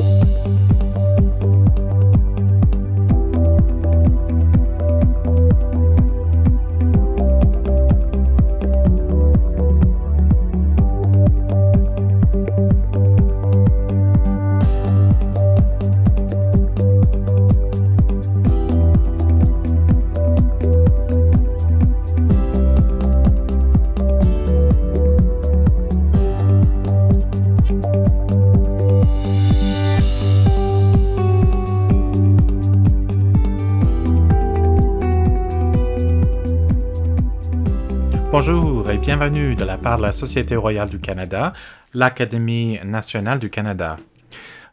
thank you bienvenue de la part de la Société royale du Canada, l'Académie nationale du Canada.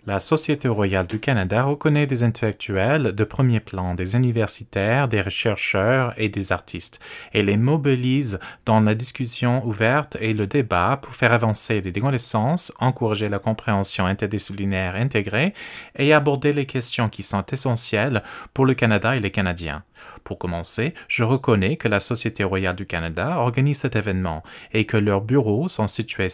La Société royale du Canada reconnaît des intellectuels de premier plan, des universitaires, des chercheurs et des artistes, et les mobilise dans la discussion ouverte et le débat pour faire avancer les connaissances, encourager la compréhension interdisciplinaire intégrée et aborder les questions qui sont essentielles pour le Canada et les Canadiens. Pour commencer, je reconnais que la Société royale du Canada organise cet événement et que leurs bureaux sont situés,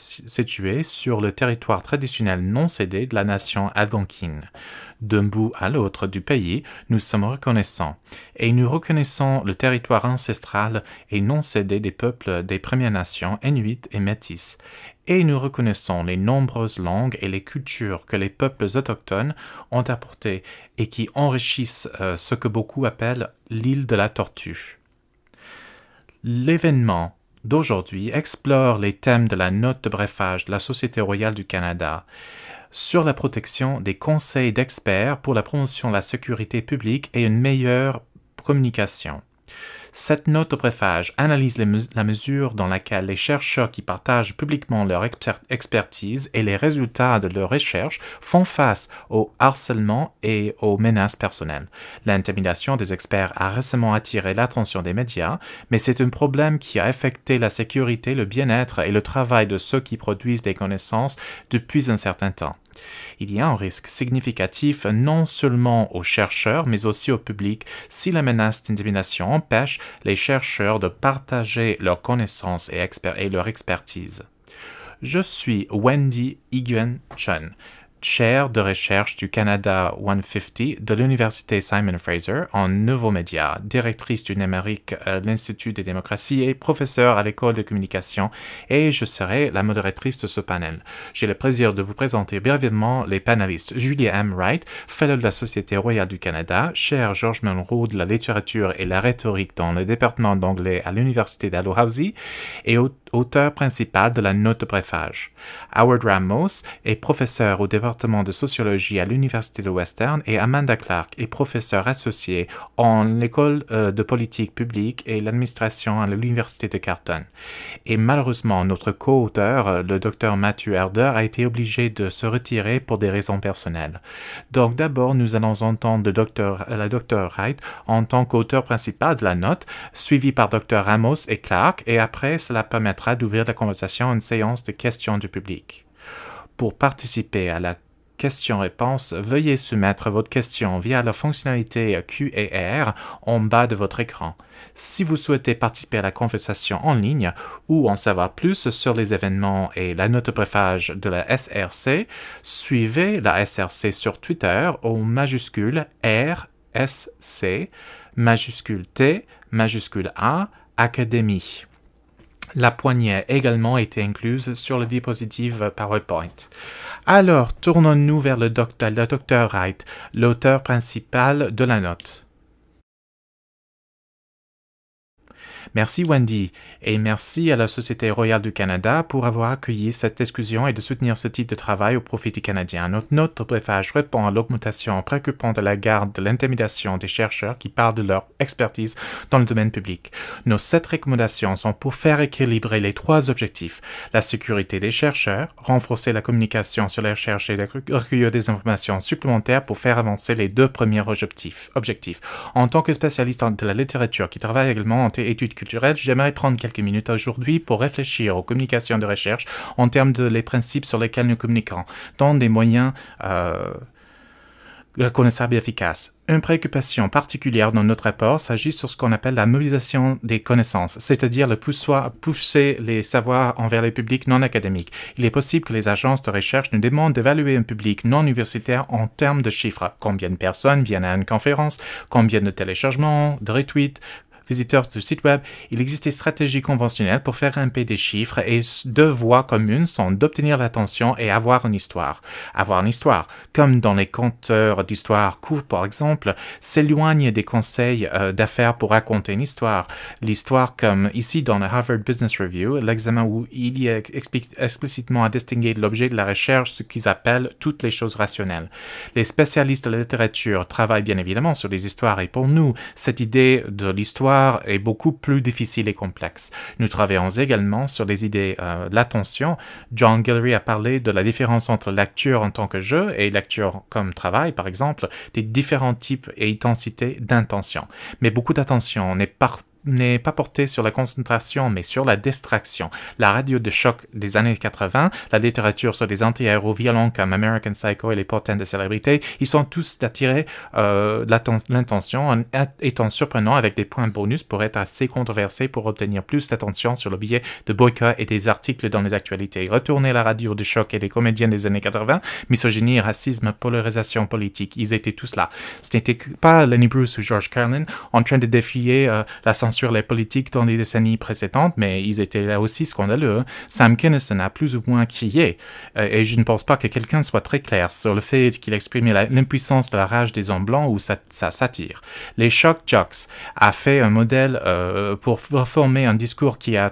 sur le territoire traditionnel non cédé de la nation algonquine. D'un bout à l'autre du pays, nous sommes reconnaissants et nous reconnaissons le territoire ancestral et non cédé des peuples des Premières Nations, Inuits et Métis et nous reconnaissons les nombreuses langues et les cultures que les peuples autochtones ont apportées et qui enrichissent euh, ce que beaucoup appellent l'île de la tortue. L'événement d'aujourd'hui explore les thèmes de la note de brefage de la Société royale du Canada sur la protection des conseils d'experts pour la promotion de la sécurité publique et une meilleure communication. Cette note au préfage analyse la mesure dans laquelle les chercheurs qui partagent publiquement leur expertise et les résultats de leurs recherches font face au harcèlement et aux menaces personnelles. L'intimidation des experts a récemment attiré l'attention des médias, mais c'est un problème qui a affecté la sécurité, le bien-être et le travail de ceux qui produisent des connaissances depuis un certain temps. Il y a un risque significatif non seulement aux chercheurs mais aussi au public si la menace d'intimidation empêche les chercheurs de partager leurs connaissances et, leur expertise. Je suis Wendy Yuen Chen chair de recherche du Canada 150 de l'Université Simon Fraser en nouveaux médias, directrice du numérique à euh, l'Institut des démocraties et professeur à l'École de communication, et je serai la modératrice de ce panel. J'ai le plaisir de vous présenter brièvement les panélistes Julia M. Wright, fellow de la Société royale du Canada, chair George Monroe de la littérature et la rhétorique dans le département d'anglais à l'Université d'Alohousie et auteur principal de la note de préfage. Howard Ramos est professeur au département de sociologie à l'Université de Western et Amanda Clark est professeure associée en l'école euh, de politique publique et l'administration à l'Université de Carton. Et malheureusement, notre co-auteur, euh, le docteur Matthew Herder, a été obligé de se retirer pour des raisons personnelles. Donc d'abord, nous allons entendre le docteur, euh, la docteur Wright en tant qu'auteur principal de la note, suivi par docteur Ramos et Clark, et après, cela permettra d'ouvrir la conversation à une séance de questions du public. Pour participer à la Question-réponse, veuillez soumettre votre question via la fonctionnalité Q&R en bas de votre écran. Si vous souhaitez participer à la conversation en ligne ou en savoir plus sur les événements et la note préfage de la SRC, suivez la SRC sur Twitter au majuscule RSC, majuscule T, majuscule A, Académie. La poignée a également été incluse sur le dispositif PowerPoint. Alors, tournons-nous vers le docteur, le docteur Wright, l'auteur principal de la note. Merci Wendy et merci à la Société royale du Canada pour avoir accueilli cette discussion et de soutenir ce type de travail au profit des Canadiens. Notre note de préfage répond à l'augmentation préoccupante de la garde de l'intimidation des chercheurs qui parlent de leur expertise dans le domaine public. Nos sept recommandations sont pour faire équilibrer les trois objectifs, la sécurité des chercheurs, renforcer la communication sur les recherches et recueillir des informations supplémentaires pour faire avancer les deux premiers objectifs. objectifs. En tant que spécialiste de la littérature qui travaille également en études j'aimerais prendre quelques minutes aujourd'hui pour réfléchir aux communications de recherche en termes de principes sur lesquels nous communiquons, dans des moyens euh, reconnaissables et efficaces. Une préoccupation particulière dans notre rapport s'agit sur ce qu'on appelle la mobilisation des connaissances, c'est-à-dire le pousser les savoirs envers les publics non académiques. Il est possible que les agences de recherche nous demandent d'évaluer un public non universitaire en termes de chiffres. Combien de personnes viennent à une conférence, combien de téléchargements, de retweets, visiteurs du site web, il existe des stratégies conventionnelles pour faire grimper des chiffres et deux voies communes sont d'obtenir l'attention et avoir une histoire. Avoir une histoire, comme dans les conteurs d'histoire courts par exemple, s'éloigne des conseils euh, d'affaires pour raconter une histoire. L'histoire comme ici dans le Harvard Business Review, l'examen où il y a explicitement à distinguer de l'objet de la recherche ce qu'ils appellent toutes les choses rationnelles. Les spécialistes de la littérature travaillent bien évidemment sur les histoires et pour nous, cette idée de l'histoire est beaucoup plus difficile et complexe. Nous travaillons également sur les idées euh, l'attention. John Guillory a parlé de la différence entre lecture en tant que jeu et lecture comme travail, par exemple, des différents types et intensités d'intention. Mais beaucoup d'attention n'est pas n'est pas porté sur la concentration, mais sur la distraction. La radio de choc des années 80, la littérature sur les anti-héros violents comme American Psycho et les portes de célébrités, ils sont tous attirés euh, l'attention en étant surprenants avec des points bonus pour être assez controversés pour obtenir plus d'attention sur le biais de boycott et des articles dans les actualités. Retourner la radio de choc et les comédiens des années 80, misogynie, racisme, polarisation politique, ils étaient tous là. Ce n'était pas Lenny Bruce ou George Carlin en train de défier euh, la sur les politiques dans les décennies précédentes, mais ils étaient là aussi scandaleux. Hein. Sam Kinison a plus ou moins crié, euh, et je ne pense pas que quelqu'un soit très clair sur le fait qu'il exprimait l'impuissance de la rage des hommes blancs ou ça s'attire satire. Les Shock Jocks a fait un modèle euh, pour former un discours qui a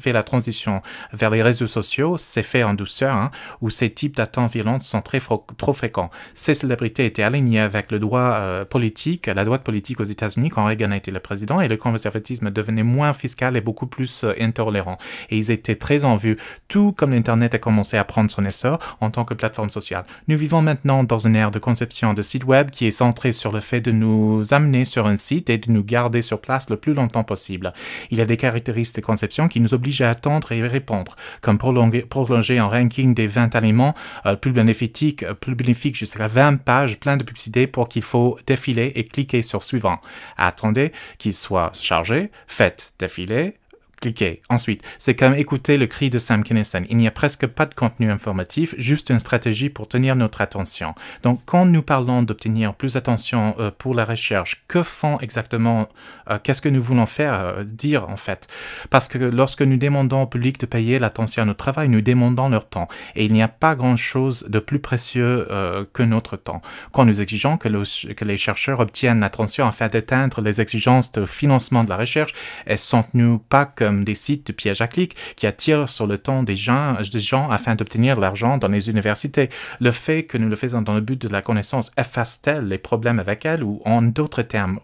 fait la transition vers les réseaux sociaux, c'est fait en douceur, hein, où ces types d'attentes violentes sont très trop fréquents. Ces célébrités étaient alignées avec le droit euh, politique, la droite politique aux États-Unis quand Reagan a été le président, et le conservateur conservatisme devenait moins fiscal et beaucoup plus euh, intolérant. Et ils étaient très en vue, tout comme l'Internet a commencé à prendre son essor en tant que plateforme sociale. Nous vivons maintenant dans une ère de conception de site web qui est centrée sur le fait de nous amener sur un site et de nous garder sur place le plus longtemps possible. Il y a des caractéristiques de conception qui nous obligent à attendre et répondre, comme prolonger, prolonger un ranking des 20 aliments euh, plus bénéfiques, euh, plus jusqu'à 20 pages pleines de publicités pour qu'il faut défiler et cliquer sur suivant. Attendez qu'il soit chargé faites défiler. Cliquez. Ensuite, c'est comme écouter le cri de Sam Kinison. Il n'y a presque pas de contenu informatif, juste une stratégie pour tenir notre attention. Donc, quand nous parlons d'obtenir plus d'attention euh, pour la recherche, que font exactement, euh, qu'est-ce que nous voulons faire, euh, dire en fait Parce que lorsque nous demandons au public de payer l'attention à notre travail, nous demandons leur temps. Et il n'y a pas grand-chose de plus précieux que notre temps. Quand nous exigeons que, les chercheurs obtiennent l'attention afin d'atteindre les exigences de financement de la recherche, elles nous pas des sites de piège à clics qui attirent sur le temps des gens, des gens afin d'obtenir de l'argent dans les universités. Le fait que nous le faisons dans le but de la connaissance efface-t-elle les problèmes avec elle ou en d'autres termes,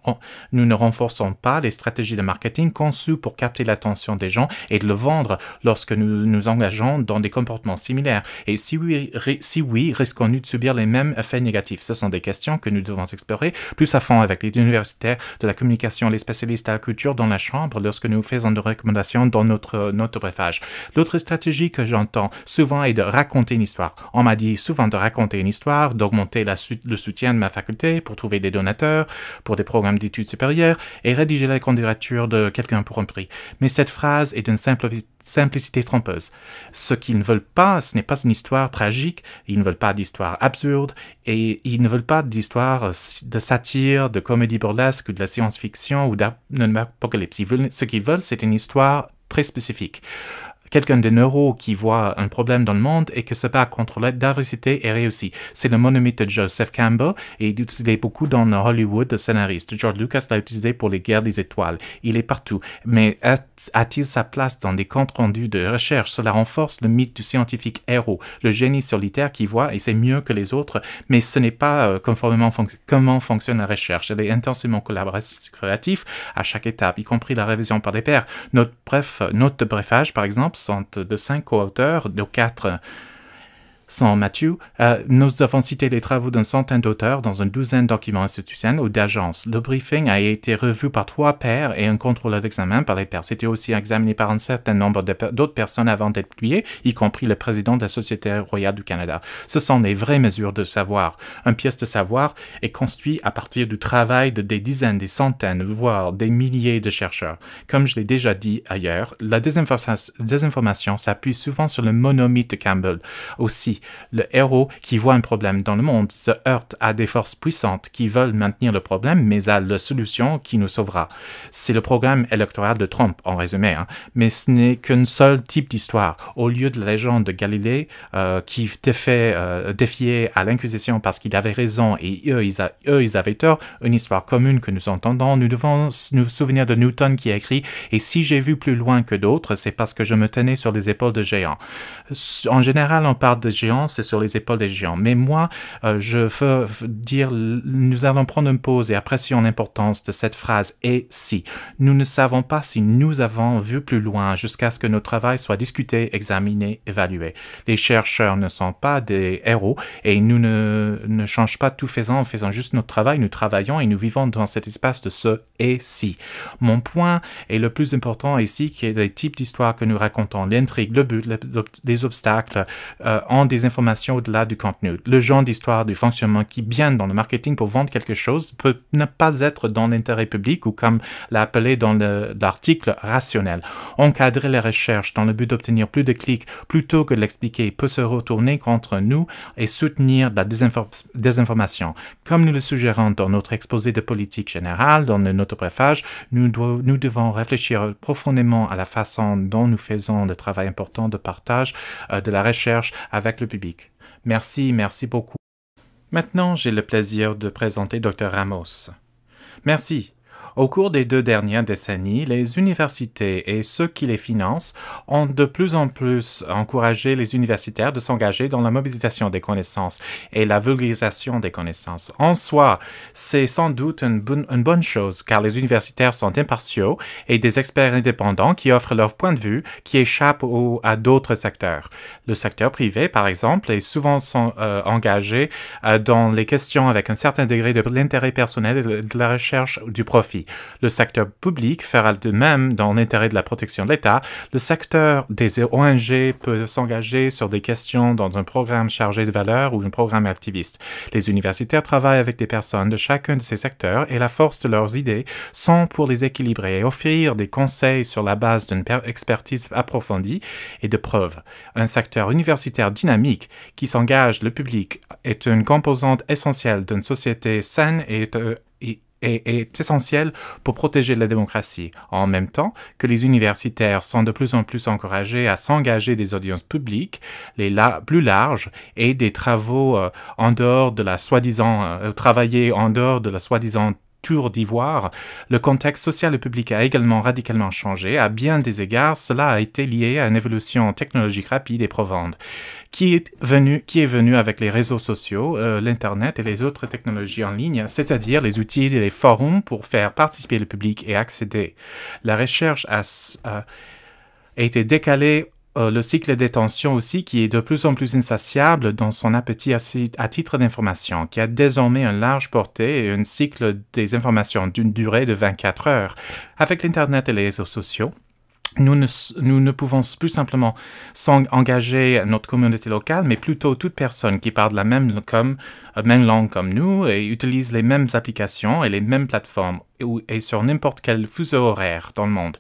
nous ne renforçons pas les stratégies de marketing conçues pour capter l'attention des gens et de le vendre lorsque nous nous engageons dans des comportements similaires. Et si oui, si oui risquons-nous de subir les mêmes effets négatifs Ce sont des questions que nous devons explorer plus à fond avec les universitaires de la communication, les spécialistes à la culture dans la chambre lorsque nous faisons de recommandations dans notre, notre L'autre stratégie que j'entends souvent est de raconter une histoire. On m'a dit souvent de raconter une histoire, d'augmenter le soutien de ma faculté pour trouver des donateurs pour des programmes d'études supérieures et rédiger la candidature de quelqu'un pour un prix. Mais cette phrase est d'une simplicité simplicité trompeuse. Ce qu'ils ne veulent pas, ce n'est pas une histoire tragique, ils ne veulent pas d'histoire absurde, et ils ne veulent pas d'histoire euh, de satire, de comédie burlesque, ou de la science-fiction, ou d'apocalypse. Ce qu'ils veulent, c'est une histoire très spécifique quelqu'un de neuro qui voit un problème dans le monde et que se pas contre l'adversité et réussi. C'est le monomythe de Joseph Campbell et il est utilisé beaucoup dans Hollywood, de scénariste. George Lucas l'a utilisé pour les guerres des étoiles. Il est partout. Mais a-t-il sa place dans des comptes rendus de recherche Cela renforce le mythe du scientifique héros, le génie solitaire qui voit et c'est mieux que les autres, mais ce n'est pas euh, conformément comment fonctionne la recherche. Elle est intensément collaborative à chaque étape, y compris la révision par des pairs. Notre bref, euh, note brefage, par exemple, de 5 hauteurs de 4 sans Mathieu, euh, nous avons cité les travaux d'une centaine d'auteurs dans une douzaine de documents institutionnels ou d'agences. Le briefing a été revu par trois pairs et un contrôle d'examen par les pairs. C'était aussi examiné par un certain nombre d'autres personnes avant d'être publié, y compris le président de la Société royale du Canada. Ce sont les vraies mesures de savoir. Une pièce de savoir est construite à partir du travail de des dizaines, des centaines, voire des milliers de chercheurs. Comme je l'ai déjà dit ailleurs, la désinformation s'appuie souvent sur le monomythe de Campbell. Aussi, le héros qui voit un problème dans le monde se heurte à des forces puissantes qui veulent maintenir le problème, mais à la solution qui nous sauvera. C'est le programme électoral de Trump, en résumé, hein. mais ce n'est qu'un seul type d'histoire. Au lieu de la légende de Galilée euh, qui défait, fait euh, défier à l'inquisition parce qu'il avait raison et eux ils, eux ils, avaient tort, une histoire commune que nous entendons, nous devons nous souvenir de Newton qui a écrit « Et si j'ai vu plus loin que d'autres, c'est parce que je me tenais sur les épaules de géants. » En général, on parle de géants c'est sur les épaules des géants. Mais moi, euh, je veux dire, nous allons prendre une pause et apprécions l'importance de cette phrase et si. Nous ne savons pas si nous avons vu plus loin jusqu'à ce que notre travail soit discuté, examiné, évalué. Les chercheurs ne sont pas des héros et nous ne, ne changeons pas tout faisant en faisant juste notre travail. Nous travaillons et nous vivons dans cet espace de ce et si. Mon point est le plus important ici, qui est les types d'histoires que nous racontons, l'intrigue, le but, les obstacles, euh, en des des informations au-delà du contenu. Le genre d'histoire du fonctionnement qui vient dans le marketing pour vendre quelque chose peut ne pas être dans l'intérêt public ou comme l'a appelé dans l'article rationnel. Encadrer les recherches dans le but d'obtenir plus de clics plutôt que de l'expliquer peut se retourner contre nous et soutenir la désinformation. Comme nous le suggérons dans notre exposé de politique générale, dans notre préface, nous, nous devons réfléchir profondément à la façon dont nous faisons le travail important de partage euh, de la recherche avec le public. Merci, merci beaucoup. Maintenant, j'ai le plaisir de présenter Dr. Ramos. Merci, au cours des deux dernières décennies, les universités et ceux qui les financent ont de plus en plus encouragé les universitaires de s'engager dans la mobilisation des connaissances et la vulgarisation des connaissances. En soi, c'est sans doute une, bonne, chose car les universitaires sont impartiaux et des experts indépendants qui offrent leur point de vue qui échappe à d'autres secteurs. Le secteur privé, par exemple, est souvent euh, engagé euh, dans les questions avec un certain degré de l'intérêt personnel et de la recherche du profit. Le secteur public fera de même dans l'intérêt de la protection de l'État. Le secteur des ONG peut s'engager sur des questions dans un programme chargé de valeurs ou un programme activiste. Les universitaires travaillent avec des personnes de chacun de ces secteurs et la force de leurs idées sont pour les équilibrer et offrir des conseils sur la base d'une expertise approfondie et de preuves. Un secteur universitaire dynamique qui s'engage le public est une composante essentielle d'une société saine et euh, est, essentiel pour protéger la démocratie, en même temps que les universitaires sont de plus en plus encouragés à s'engager des audiences publiques les plus larges et des travaux euh, en dehors de la soi-disant, euh, travailler en dehors de la soi-disant tour d'ivoire, le contexte social et public a également radicalement changé. À bien des égards, cela a été lié à une évolution technologique rapide et profonde qui est venu, qui est venu avec les réseaux sociaux, euh, l'Internet et les autres technologies en ligne, c'est-à-dire les outils et les forums pour faire participer le public et accéder. La recherche a, été décalée euh, le cycle des tensions aussi, qui est de plus en plus insatiable dans son appétit à, à titre d'information, qui a désormais une large portée et un cycle des informations d'une durée de 24 heures. Avec l'Internet et les réseaux sociaux, nous ne, pouvons plus simplement engager notre communauté locale, mais plutôt toute personne qui parle la euh, même, langue comme nous et utilise les mêmes applications et les mêmes plateformes et sur n'importe quel fuseau horaire dans le monde.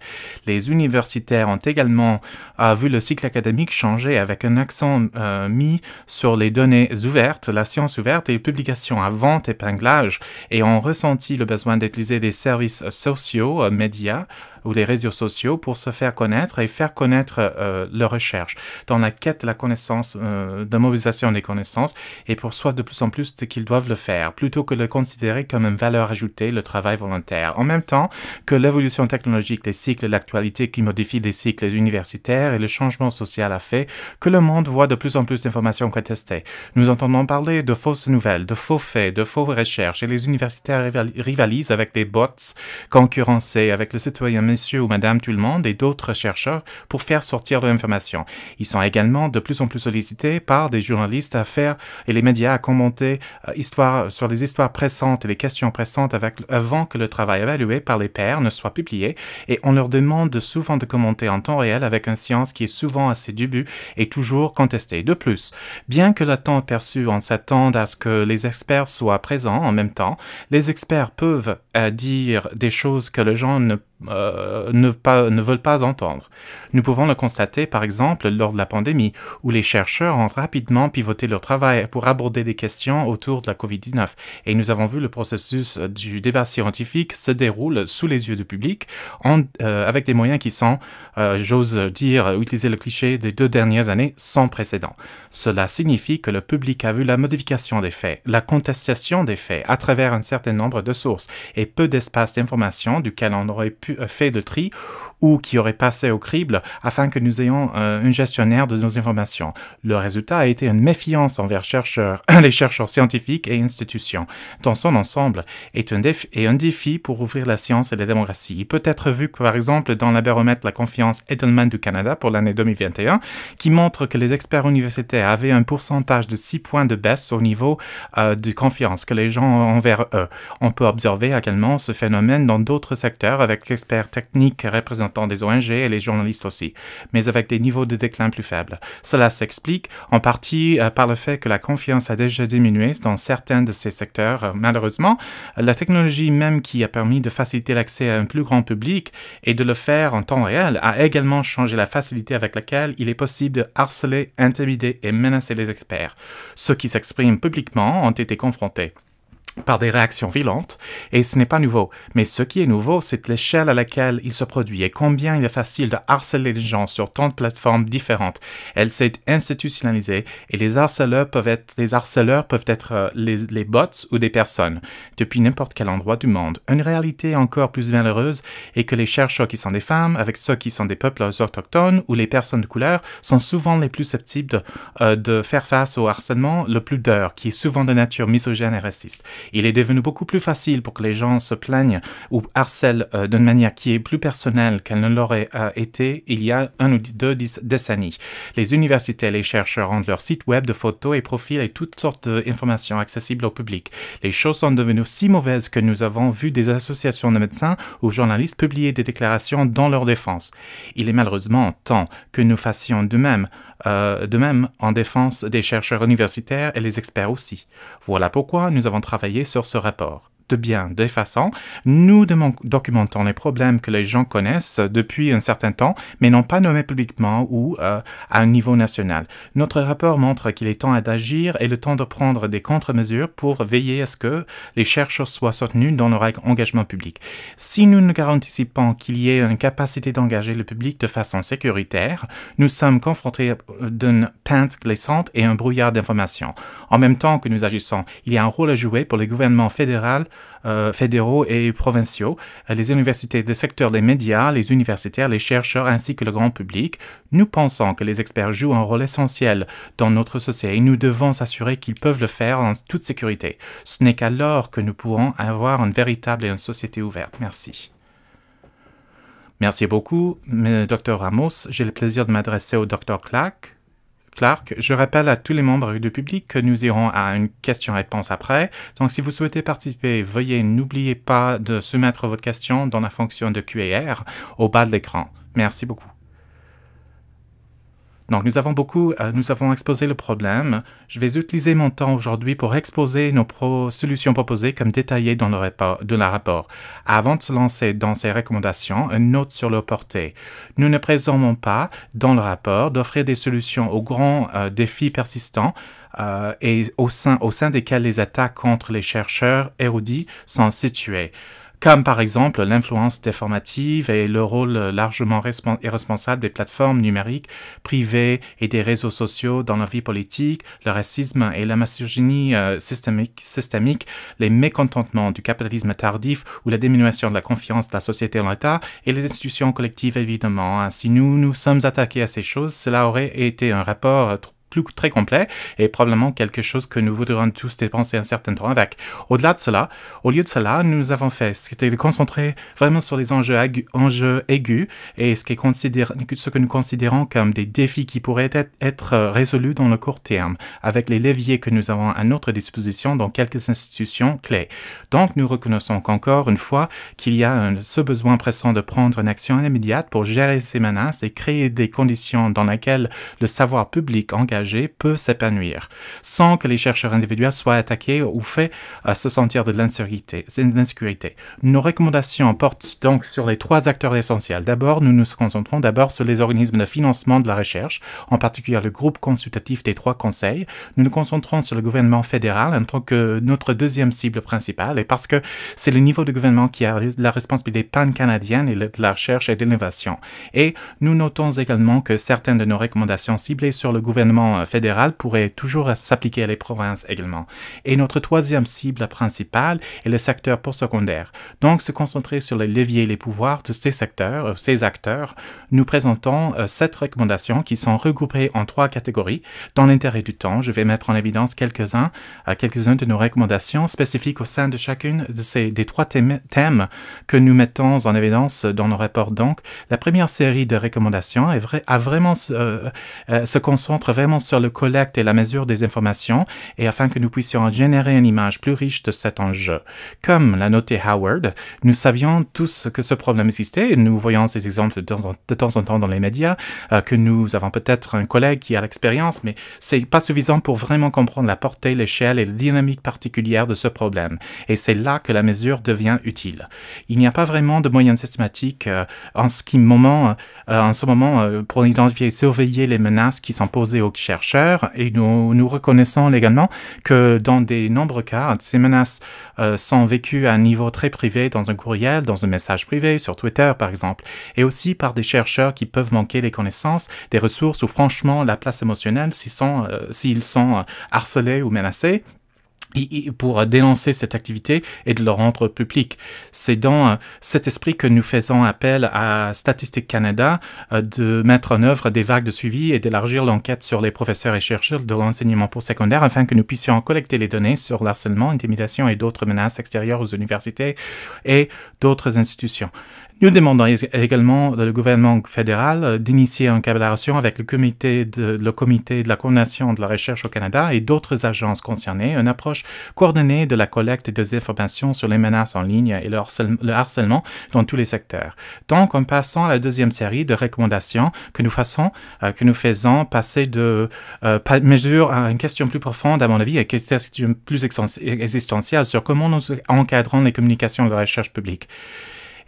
Les universitaires ont également euh, vu le cycle académique changer avec un accent euh, mis sur les données ouvertes, la science ouverte et les publications à vente épinglage et ont ressenti le besoin d'utiliser des services sociaux, médias, ou les réseaux sociaux pour se faire connaître et faire connaître euh, leur recherche dans la quête de la connaissance, euh, de mobilisation des connaissances et pour soi de plus en plus qu'ils doivent le faire plutôt que de le considérer comme une valeur ajoutée, le travail volontaire. En même temps que l'évolution technologique des cycles, l'actualité qui modifie les cycles universitaires et le changement social a fait que le monde voit de plus en plus d'informations contestées. Nous entendons parler de fausses nouvelles, de faux faits, de fausses recherches et les universitaires rivalisent avec des bots concurrencés avec le citoyen messieurs ou madame tout le monde et d'autres chercheurs pour faire sortir l'information. l'information. Ils sont également de plus en plus sollicités par des journalistes à faire et les médias à commenter euh, histoire, sur les histoires pressantes et les questions pressantes avant que le travail évalué par les pairs ne soit publié et on leur demande souvent de commenter en temps réel avec une science qui est souvent assez ses et toujours contestée. De plus, bien que l'attente perçue, en s'attende à ce que les experts soient présents en même temps, les experts peuvent euh, dire des choses que le gens ne euh, ne, veulent pas entendre. Nous pouvons le constater, par exemple, lors de la pandémie, où les chercheurs ont rapidement pivoté leur travail pour aborder des questions autour de la COVID-19. Et nous avons vu le processus du débat scientifique se dérouler sous les yeux du public, euh, avec des moyens qui sont, euh, j'ose dire, utiliser le cliché des deux dernières années, sans précédent. Cela signifie que le public a vu la modification des faits, la contestation des faits, à travers un certain nombre de sources et peu d'espace d'information duquel on aurait pu euh, fait de tri ou qui auraient passé au crible afin que nous ayons euh, un gestionnaire de nos informations. Le résultat a été une méfiance envers chercheurs, les chercheurs scientifiques et institutions. Dans son ensemble, est un, défi, un défi pour ouvrir la science et la démocratie. Il peut être vu, par exemple, dans la baromètre La Confiance Edelman du Canada pour l'année 2021, qui montre que les experts universitaires avaient un pourcentage de 6 points de baisse au niveau euh, de confiance que les gens ont envers eux. On peut observer également ce phénomène dans d'autres secteurs avec experts techniques représentants des ONG et les journalistes aussi, mais avec des niveaux de déclin plus faibles. Cela s'explique en partie euh, par le fait que la confiance a déjà diminué dans certains de ces secteurs. Euh, malheureusement, la technologie même qui a permis de faciliter l'accès à un plus grand public et de le faire en temps réel a également changé la facilité avec laquelle il est possible de harceler, intimider et menacer les experts. Ceux qui s'expriment publiquement ont été confrontés par des réactions violentes, et ce n'est pas nouveau. Mais ce qui est nouveau, c'est l'échelle à laquelle il se produit et combien il est facile de harceler les gens sur tant de plateformes différentes. Elle s'est institutionnalisée et les harceleurs peuvent être, les harceleurs peuvent être euh, les, bots ou des personnes, depuis n'importe quel endroit du monde. Une réalité encore plus malheureuse est que les chercheurs qui sont des femmes, avec ceux qui sont des peuples autochtones ou les personnes de couleur, sont souvent les plus susceptibles de, euh, de faire face au harcèlement le plus dur, qui est souvent de nature misogène et raciste. Il est devenu beaucoup plus facile pour que les gens se plaignent ou harcèlent euh, d'une manière qui est plus personnelle qu'elle ne l'aurait euh, été il y a un ou deux décennies. Les universités, et les chercheurs rendent leur site web de photos et profils et toutes sortes d'informations accessibles au public. Les choses sont devenues si mauvaises que nous avons vu des associations de médecins ou journalistes publier des déclarations dans leur défense. Il est malheureusement temps que nous fassions de même. Euh, de même, en défense des chercheurs universitaires et les experts aussi. Voilà pourquoi nous avons travaillé sur ce rapport de bien De façons, nous documentons les problèmes que les gens connaissent depuis un certain temps, mais n'ont pas nommé publiquement ou euh, à un niveau national. Notre rapport montre qu'il est temps d'agir et le temps de prendre des contre-mesures pour veiller à ce que les chercheurs soient soutenus dans leur engagement public. Si nous ne garantissons pas qu'il y ait une capacité d'engager le public de façon sécuritaire, nous sommes confrontés euh, d'une pente glissante et un brouillard d'informations. En même temps que nous agissons, il y a un rôle à jouer pour le gouvernement fédéral euh, fédéraux et provinciaux, euh, les universités les secteurs des médias, les universitaires, les chercheurs ainsi que le grand public. Nous pensons que les experts jouent un rôle essentiel dans notre société et nous devons s'assurer qu'ils peuvent le faire en toute sécurité. Ce n'est qu'alors que nous pourrons avoir une véritable et une société ouverte. Merci. Merci beaucoup, docteur Ramos. J'ai le plaisir de m'adresser au docteur Clark. Clark. Je rappelle à tous les membres du public que nous irons à une question-réponse après. Donc si vous souhaitez participer, veuillez n'oubliez pas de soumettre votre question dans la fonction de Q&R au bas de l'écran. Merci beaucoup. Donc, nous avons beaucoup, euh, exposé le problème. Je vais utiliser mon temps aujourd'hui pour exposer nos solutions proposées comme détaillées dans le rapport, Avant de se lancer dans ces recommandations, une note sur leur portée. Nous ne présentons pas dans le rapport d'offrir des solutions aux grands euh, défis persistants euh, et au sein, au sein desquels les attaques contre les chercheurs érudits sont situées comme par exemple l'influence déformative et le rôle largement irresponsable des plateformes numériques privées et des réseaux sociaux dans la vie politique, le racisme et la misogynie euh, systémique, systémique, les mécontentements du capitalisme tardif ou la diminution de la confiance de la société en l'État et les institutions collectives évidemment. Si nous nous sommes attaqués à ces choses, cela aurait été un rapport euh, plus très complet et probablement quelque chose que nous voudrions tous dépenser un certain temps avec. Au-delà de cela, au lieu de cela, nous avons fait, c'était de concentrer vraiment sur les enjeux, enjeux aigus et ce, qui ce que nous considérons comme des défis qui pourraient être, être euh, résolus dans le court terme avec les leviers que nous avons à notre disposition dans quelques institutions clés. Donc, nous reconnaissons qu'encore une fois, qu'il y a ce besoin pressant de prendre une action immédiate pour gérer ces menaces et créer des conditions dans lesquelles le savoir public engage peut s'épanouir sans que les chercheurs individuels soient attaqués ou faits à euh, se sentir de l'insécurité. Nos recommandations portent donc sur les trois acteurs essentiels. D'abord, nous nous concentrons d'abord sur les organismes de financement de la recherche, en particulier le groupe consultatif des trois conseils. Nous nous concentrons sur le gouvernement fédéral en tant que notre deuxième cible principale et parce que c'est le niveau de gouvernement qui a la responsabilité pan-canadienne et de la recherche et de l'innovation. Et nous notons également que certaines de nos recommandations ciblées sur le gouvernement euh, fédéral fédérale pourrait toujours s'appliquer à les provinces également. Et notre troisième cible principale est le secteur secondaire Donc, se concentrer sur les leviers et les pouvoirs de ces secteurs, euh, ces acteurs, nous présentons euh, sept recommandations qui sont regroupées en trois catégories. Dans l'intérêt du temps, je vais mettre en évidence quelques-uns, quelques de nos recommandations spécifiques au sein de chacune de ces des trois thèmes, que nous mettons en évidence dans nos rapports. Donc, la première série de recommandations est vraiment se concentre vraiment sur le collecte et la mesure des informations et afin que nous puissions générer une image plus riche de cet enjeu. Comme l'a noté Howard, nous savions tous que ce problème existait et nous voyons ces exemples de temps en, temps, dans les médias, euh, que nous avons peut-être un collègue qui a l'expérience, mais c'est pas suffisant pour vraiment comprendre la portée, l'échelle et la dynamique particulière de ce problème. Et c'est là que la mesure devient utile. Il n'y a pas vraiment de moyens systématiques euh, euh, en, ce moment, en ce moment pour identifier et surveiller les menaces qui sont posées aux et nous, reconnaissons également que dans de nombreux cas, ces menaces euh, sont vécues à un niveau très privé dans un courriel, dans un message privé, sur Twitter par exemple, et aussi par des chercheurs qui peuvent manquer les connaissances, des ressources ou franchement la place émotionnelle s'ils sont euh, euh, harcelés ou menacés pour dénoncer cette activité et de le rendre public. C'est dans euh, cet esprit que nous faisons appel à Statistique Canada euh, de mettre en œuvre des vagues de suivi et d'élargir l'enquête sur les professeurs et chercheurs de l'enseignement secondaire afin que nous puissions collecter les données sur l'harcèlement, l'intimidation et d'autres menaces extérieures aux universités et d'autres institutions. Nous demandons également au gouvernement fédéral euh, d'initier une collaboration avec le comité, de, le comité de la coordination de la recherche au Canada et d'autres agences concernées, une approche coordonnée de la collecte des informations sur les menaces en ligne et le, harcèlement, dans tous les secteurs. Donc, en passant à la deuxième série de recommandations que nous faisons, euh, que nous faisons passer de euh, mesures à une question plus profonde, à mon avis, et une question plus existentielle sur comment nous encadrons les communications de la recherche publique.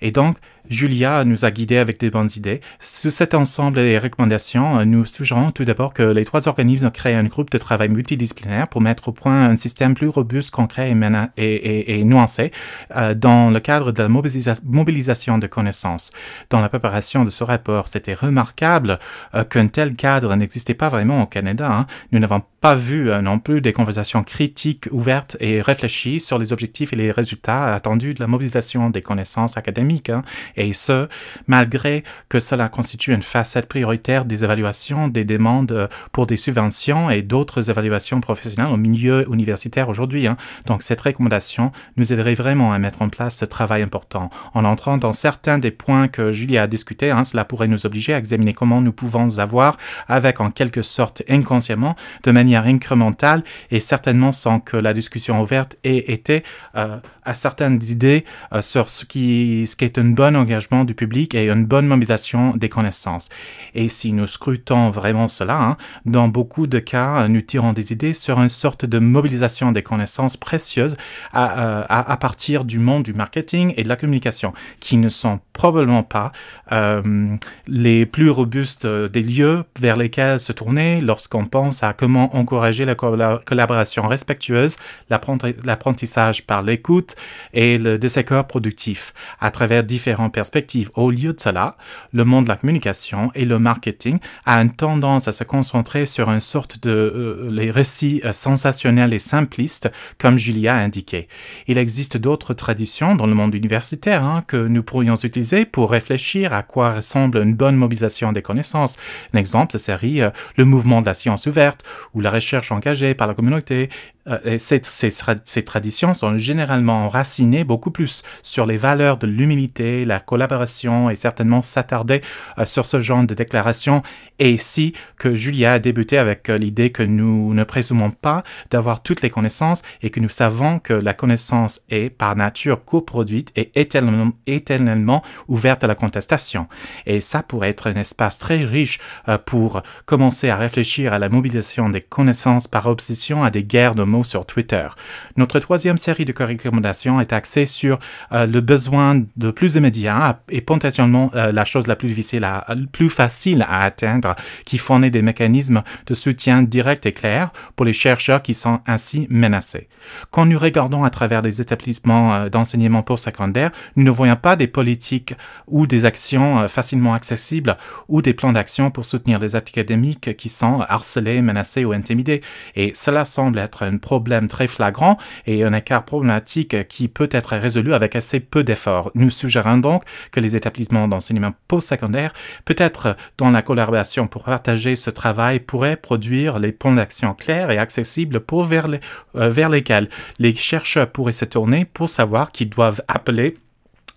Et donc, Julia nous a guidés avec des bonnes idées. Sous cet ensemble des recommandations, euh, nous suggérons tout d'abord que les trois organismes créent un groupe de travail multidisciplinaire pour mettre au point un système plus robuste, concret et, et, nuancé euh, dans le cadre de la mobilisation de connaissances. Dans la préparation de ce rapport, c'était remarquable euh, qu'un tel cadre n'existait pas vraiment au Canada. Hein. Nous n'avons pas vu non plus des conversations critiques, ouvertes et réfléchies sur les objectifs et les résultats attendus de la mobilisation des connaissances académiques. Hein et ce, malgré que cela constitue une facette prioritaire des évaluations des demandes euh, pour des subventions et d'autres évaluations professionnelles au milieu universitaire aujourd'hui. Hein. Donc cette recommandation nous aiderait vraiment à mettre en place ce travail important. En entrant dans certains des points que Julia a discutés, hein, cela pourrait nous obliger à examiner comment nous pouvons avoir, avec en quelque sorte inconsciemment, de manière incrémentale et certainement sans que la discussion ouverte ait été euh, à certaines idées euh, sur ce qui, ce qui est une bonne engagement du public et une bonne mobilisation des connaissances. Et si nous scrutons vraiment cela, hein, dans beaucoup de cas, nous tirons des idées sur une sorte de mobilisation des connaissances précieuses à, euh, partir du monde du marketing et de la communication, qui ne sont probablement pas euh, les plus robustes euh, des lieux vers lesquels se tourner lorsqu'on pense à comment encourager la collaboration respectueuse, l'apprentissage par l'écoute et le désaccord productif à travers différents perspective. Au lieu de cela, le monde de la communication et le marketing a une tendance à se concentrer sur une sorte de récit euh, les récits euh, sensationnels et simplistes, comme Julia a indiqué. Il existe d'autres traditions dans le monde universitaire hein, que nous pourrions utiliser pour réfléchir à quoi ressemble une bonne mobilisation des connaissances. Un exemple, serait euh, le mouvement de la science ouverte ou la recherche engagée par la communauté, euh, ces, traditions sont généralement enracinées beaucoup plus sur les valeurs de l'humilité, la collaboration et certainement s'attarder euh, sur ce genre de déclaration et si que Julia a débuté avec euh, l'idée que nous ne présumons pas d'avoir toutes les connaissances et que nous savons que la connaissance est par nature coproduite et éternellement, éternellement ouverte à la contestation. Et ça pourrait être un espace très riche euh, pour commencer à réfléchir à la mobilisation des connaissances par obsession à des guerres de mots sur Twitter. Notre troisième série de recommandations est axée sur euh, le besoin de plus immédiat et potentiellement la chose la plus difficile, la plus facile à atteindre qui fournit des mécanismes de soutien direct et clair pour les chercheurs qui sont ainsi menacés. Quand nous regardons à travers des établissements euh, d'enseignement postsecondaire, nous ne voyons pas des politiques ou des actions euh, facilement accessibles ou des plans d'action pour soutenir les académiques qui sont harcelés, menacés ou intimidés. Et cela semble être un problème très flagrant et un écart problématique qui peut être résolu avec assez peu d'efforts. Nous suggérons donc que les établissements d'enseignement postsecondaire peut-être dans la collaboration pour partager ce travail pourrait produire les points d'action clairs et accessibles pour vers, les, euh, vers lesquels les chercheurs pourraient se tourner pour savoir qu'ils doivent appeler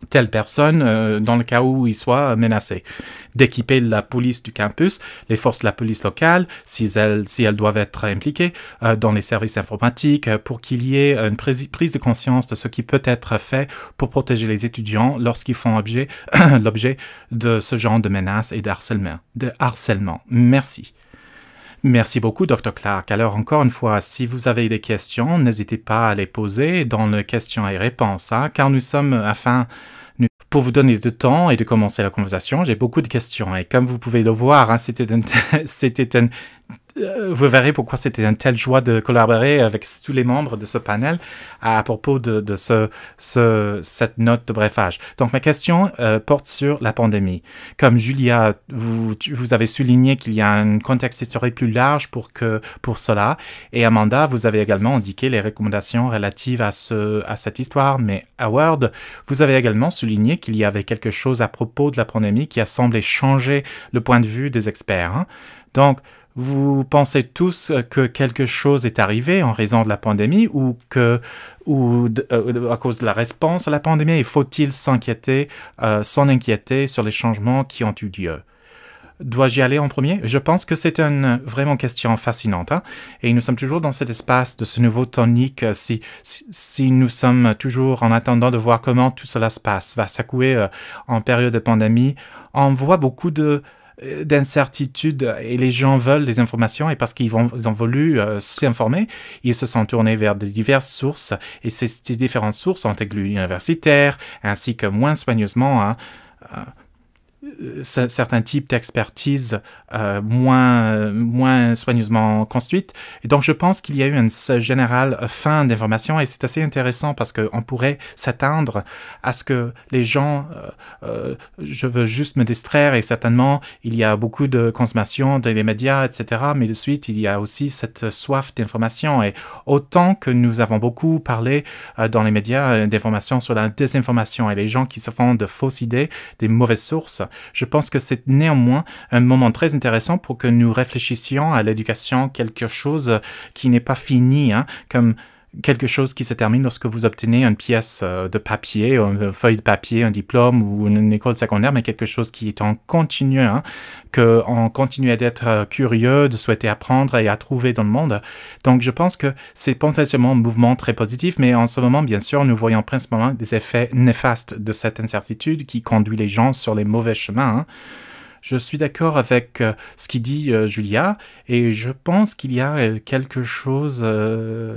telle personne euh, dans le cas où il soit menacé. D'équiper la police du campus, les forces de la police locale, si elles, si elles doivent être impliquées euh, dans les services informatiques, euh, pour qu'il y ait une prise, de conscience de ce qui peut être fait pour protéger les étudiants lorsqu'ils font l'objet de ce genre de menaces et de harcèlement. De harcèlement. Merci. Merci beaucoup, Dr. Clark. Alors, encore une fois, si vous avez des questions, n'hésitez pas à les poser dans le questions et réponses, hein, car nous sommes afin pour vous donner du temps et de commencer la conversation, j'ai beaucoup de questions. Et comme vous pouvez le voir, hein, c'était un, Euh, vous verrez pourquoi c'était une telle joie de collaborer avec tous les membres de ce panel à, propos de, de ce, ce, cette note de brefage. Donc, ma question euh, porte sur la pandémie. Comme Julia, vous, vous avez souligné qu'il y a un contexte historique plus large pour, que, pour cela. Et Amanda, vous avez également indiqué les recommandations relatives à, ce, à cette histoire. Mais Howard, vous avez également souligné qu'il y avait quelque chose à propos de la pandémie qui a semblé changer le point de vue des experts. Hein. Donc, vous pensez tous que quelque chose est arrivé en raison de la pandémie ou que ou euh, à cause de la réponse à la pandémie, il faut-il s'inquiéter, euh, s'en inquiéter sur les changements qui ont eu lieu Dois-je y aller en premier Je pense que c'est une vraiment question fascinante. Hein? Et nous sommes toujours dans cet espace de ce nouveau tonique. Euh, si, si, nous sommes toujours en attendant de voir comment tout cela se passe, va s'accouer en période de pandémie, on voit beaucoup de euh, d'incertitude et les gens veulent des informations et parce qu'ils ont voulu euh, s'informer, ils se sont tournés vers de diverses sources et ces, différentes sources ont inclus universitaires ainsi que moins soigneusement hein, euh, certains types d'expertise euh, moins, soigneusement construites. Et donc, je pense qu'il y a eu une générale fin d'information et c'est assez intéressant parce qu'on pourrait s'attendre à ce que les gens, euh, euh, je veux juste me distraire et certainement, il y a beaucoup de consommation des médias, etc. Mais de suite, il y a aussi cette soif d'information et autant que nous avons beaucoup parlé dans les médias d'information sur la désinformation et les gens qui se font de fausses idées, des mauvaises sources, je pense que c'est néanmoins un moment très intéressant pour que nous réfléchissions à l'éducation, quelque chose qui n'est pas fini, hein, comme quelque chose qui se termine lorsque vous obtenez une pièce euh, de papier, une feuille de papier, un diplôme ou une école secondaire, mais quelque chose qui est en continu, hein, qu'on continue d'être euh, curieux, de souhaiter apprendre et à trouver dans le monde. Donc je pense que c'est potentiellement un mouvement très positif, mais en ce moment, bien sûr, nous voyons principalement des effets néfastes de cette incertitude qui conduit les gens sur les mauvais chemins. Hein. Je suis d'accord avec euh, ce qu'il dit euh, Julia et je pense qu'il y a euh, quelque chose,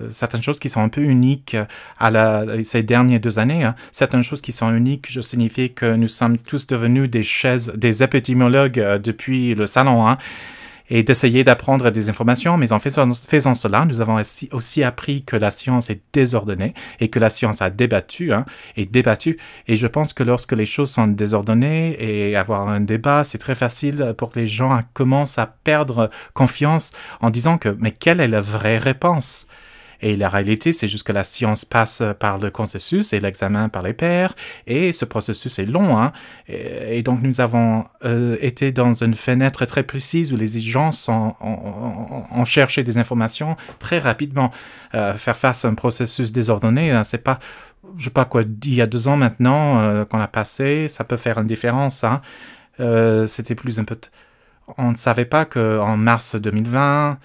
certaines choses qui sont un peu uniques à la, ces dernières deux années. Hein. Certaines choses qui sont uniques, je signifie que nous sommes tous devenus des chaises, des épidémiologues depuis le salon. Hein et d'essayer d'apprendre des informations, mais en faisant, cela, nous avons aussi, appris que la science est désordonnée et que la science a débattu, hein, et débattu, et je pense que lorsque les choses sont désordonnées et avoir un débat, c'est très facile pour que les gens commencent à perdre confiance en disant que mais quelle est la vraie réponse et la réalité, c'est juste que la science passe par le consensus et l'examen par les pairs, et ce processus est long. Hein? Et, donc nous avons euh, été dans une fenêtre très précise où les gens ont, cherché des informations très rapidement. Euh, faire face à un processus désordonné, hein, c'est pas je sais pas quoi, il y a deux ans maintenant euh, qu'on a passé, ça peut faire une différence. Hein. C'était plus un peu... On ne savait pas qu'en mars 2020,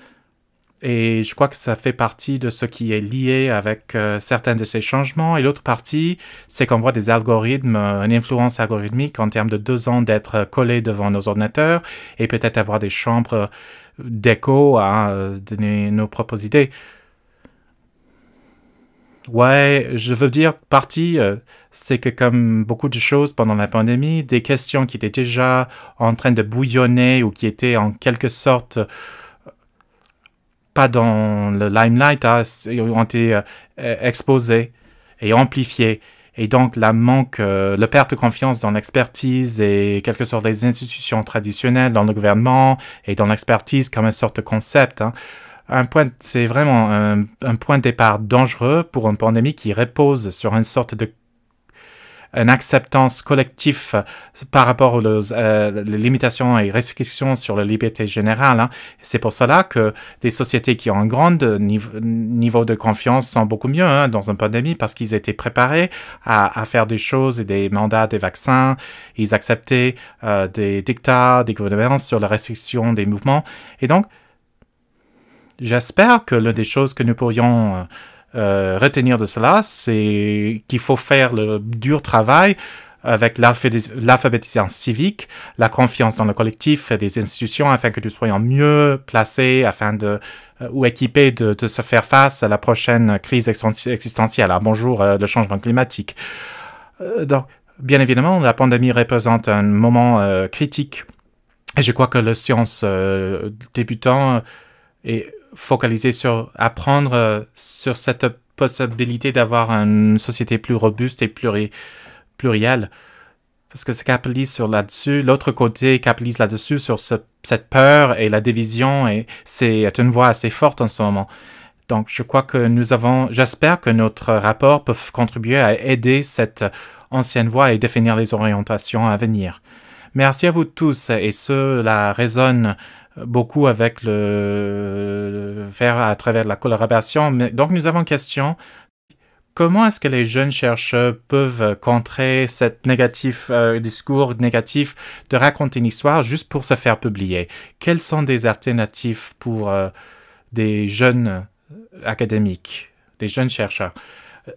et je crois que ça fait partie de ce qui est lié avec euh, certains de ces changements. Et l'autre partie, c'est qu'on voit des algorithmes, euh, une influence algorithmique en termes de deux ans d'être euh, collés devant nos ordinateurs et peut-être avoir des chambres d'écho à donner nos propres idées. Ouais, je veux dire, partie, c'est que comme beaucoup de choses pendant la pandémie, des questions qui étaient déjà en train de bouillonner ou qui étaient en quelque sorte pas dans le limelight, hein, ont été euh, exposés et amplifiés. Et donc, la manque, euh, la perte de confiance dans l'expertise et quelque sorte des institutions traditionnelles, dans le gouvernement et dans l'expertise comme une sorte de concept. Hein. Un point, c'est vraiment un, point de départ dangereux pour une pandémie qui repose sur une sorte de une acceptance collective par rapport aux euh, limitations et restrictions sur la liberté générale. Hein. C'est pour cela que des sociétés qui ont un grand niveau, de confiance sont beaucoup mieux hein, dans une pandémie parce qu'ils étaient préparés à, faire des choses et des mandats des vaccins. Ils acceptaient euh, des dictats des gouvernements sur la restriction des mouvements. Et donc, j'espère que l'une des choses que nous pourrions... Euh, euh, retenir de cela, c'est qu'il faut faire le dur travail avec l'alphabétisation civique, la confiance dans le collectif des institutions afin que nous soyons mieux placés, afin de euh, ou équipés de, se faire face à la prochaine crise existentielle. à hein, bonjour, euh, le changement climatique. donc, bien évidemment, la pandémie représente un moment critique. Et je crois que le science débutant est focaliser sur apprendre euh, sur cette possibilité d'avoir une société plus robuste et pluri plurielle. Parce que ça capitalise sur là-dessus. L'autre côté capitalise là-dessus sur cette peur et la division et c'est une voix assez forte en ce moment. Donc, je crois que nous avons, j'espère que notre rapport peut contribuer à aider cette ancienne voie et définir les orientations à venir. Merci à vous tous et cela résonne beaucoup avec le, faire à travers la collaboration. donc, nous avons une question. Comment est-ce que les jeunes chercheurs peuvent contrer ce euh, discours négatif de raconter une histoire juste pour se faire publier Quels sont des alternatives pour euh, des jeunes euh, académiques, des jeunes chercheurs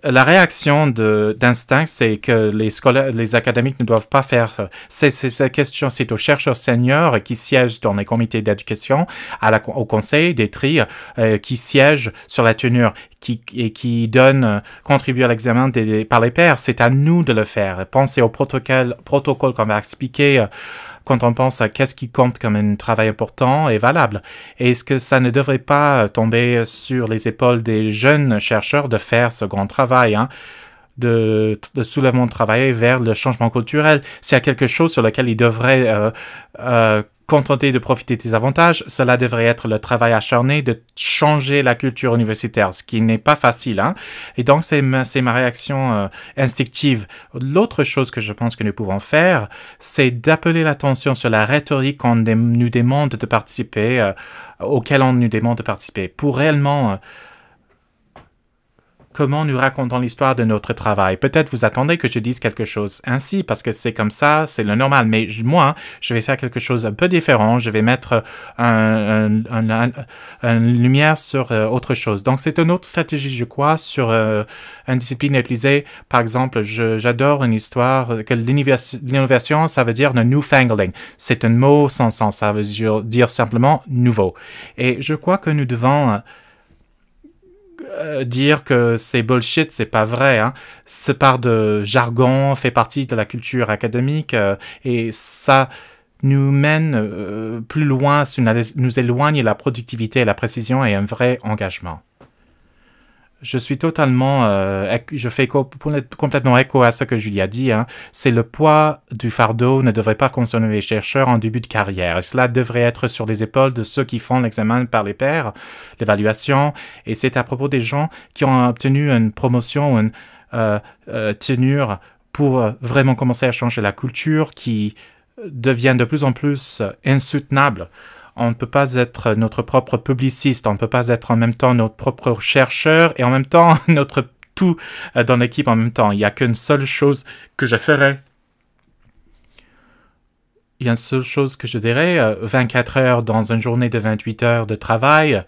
la réaction d'instinct, c'est que les scolaires, les académiques ne doivent pas faire. Euh, c'est cette question, c'est aux chercheurs seniors qui siègent dans les comités d'éducation, au conseil des tri, euh, qui siègent sur la tenue, qui, et qui donnent, contribuent à l'examen par les pairs. C'est à nous de le faire. Pensez au protocole, protocole qu'on va expliquer. Euh, quand on pense à qu'est-ce qui compte comme un travail important et valable. Est-ce que ça ne devrait pas euh, tomber sur les épaules des jeunes chercheurs de faire ce grand travail hein, de, soulèvement de travail vers le changement culturel. S'il y a quelque chose sur lequel ils devraient euh, euh, contenter de profiter des avantages, cela devrait être le travail acharné de changer la culture universitaire, ce qui n'est pas facile. Hein? Et donc, c'est ma, ma, réaction euh, instinctive. L'autre chose que je pense que nous pouvons faire, c'est d'appeler l'attention sur la rhétorique qu'on nous demande de participer, euh, auquel on nous demande de participer, pour réellement... Euh, comment nous racontons l'histoire de notre travail. Peut-être vous attendez que je dise quelque chose ainsi parce que c'est comme ça, c'est le normal. Mais moi, je vais faire quelque chose un peu différent. Je vais mettre un, une lumière sur euh, autre chose. Donc c'est une autre stratégie, je crois, sur euh, une discipline utilisée. Par exemple, j'adore une histoire que l'innovation, ça veut dire le newfangling. C'est un mot sans sens. Ça veut dire simplement nouveau. Et je crois que nous devons euh, dire que c'est bullshit, c'est pas vrai. Hein. Ce part de jargon fait partie de la culture académique euh, et ça nous mène euh, plus loin, nous éloigne la productivité, la précision et un vrai engagement je suis totalement, euh, je fais complètement écho à ce que Julia a dit. Hein. C'est le poids du fardeau ne devrait pas concerner les chercheurs en début de carrière. cela devrait être sur les épaules de ceux qui font l'examen par les pairs, l'évaluation. Et c'est à propos des gens qui ont obtenu une promotion ou une euh, euh, tenure pour vraiment commencer à changer la culture qui devient de plus en plus insoutenable on ne peut pas être notre propre publiciste, on ne peut pas être en même temps notre propre chercheur et en même temps notre tout euh, dans l'équipe en même temps. Il n'y a qu'une seule chose que je ferai. Il y a une seule chose que je dirais, 24 euh, heures dans une journée de 28 heures de travail,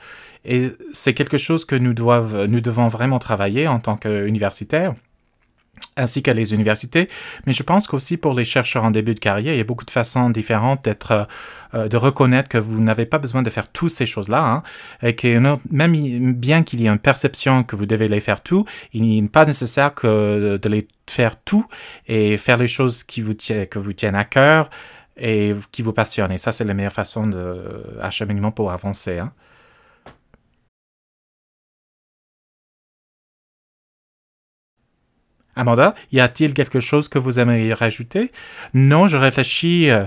et c'est quelque chose que nous, nous devons vraiment travailler en tant qu'universitaires ainsi que les universités, mais je pense qu'aussi pour les chercheurs en début de carrière, il y a beaucoup de façons différentes d'être, euh, de reconnaître que vous n'avez pas besoin de faire toutes ces choses-là, hein, et que même bien qu'il y ait une perception que vous devez les faire tout, il n'est pas nécessaire que euh, de les faire tout et faire les choses qui vous tiennent, que vous tiennent à cœur et qui vous passionnent. Et ça, c'est la meilleure façon de, euh, acheminement pour avancer. Hein. Amanda, y a-t-il quelque chose que vous aimeriez rajouter Non, je réfléchis. Euh,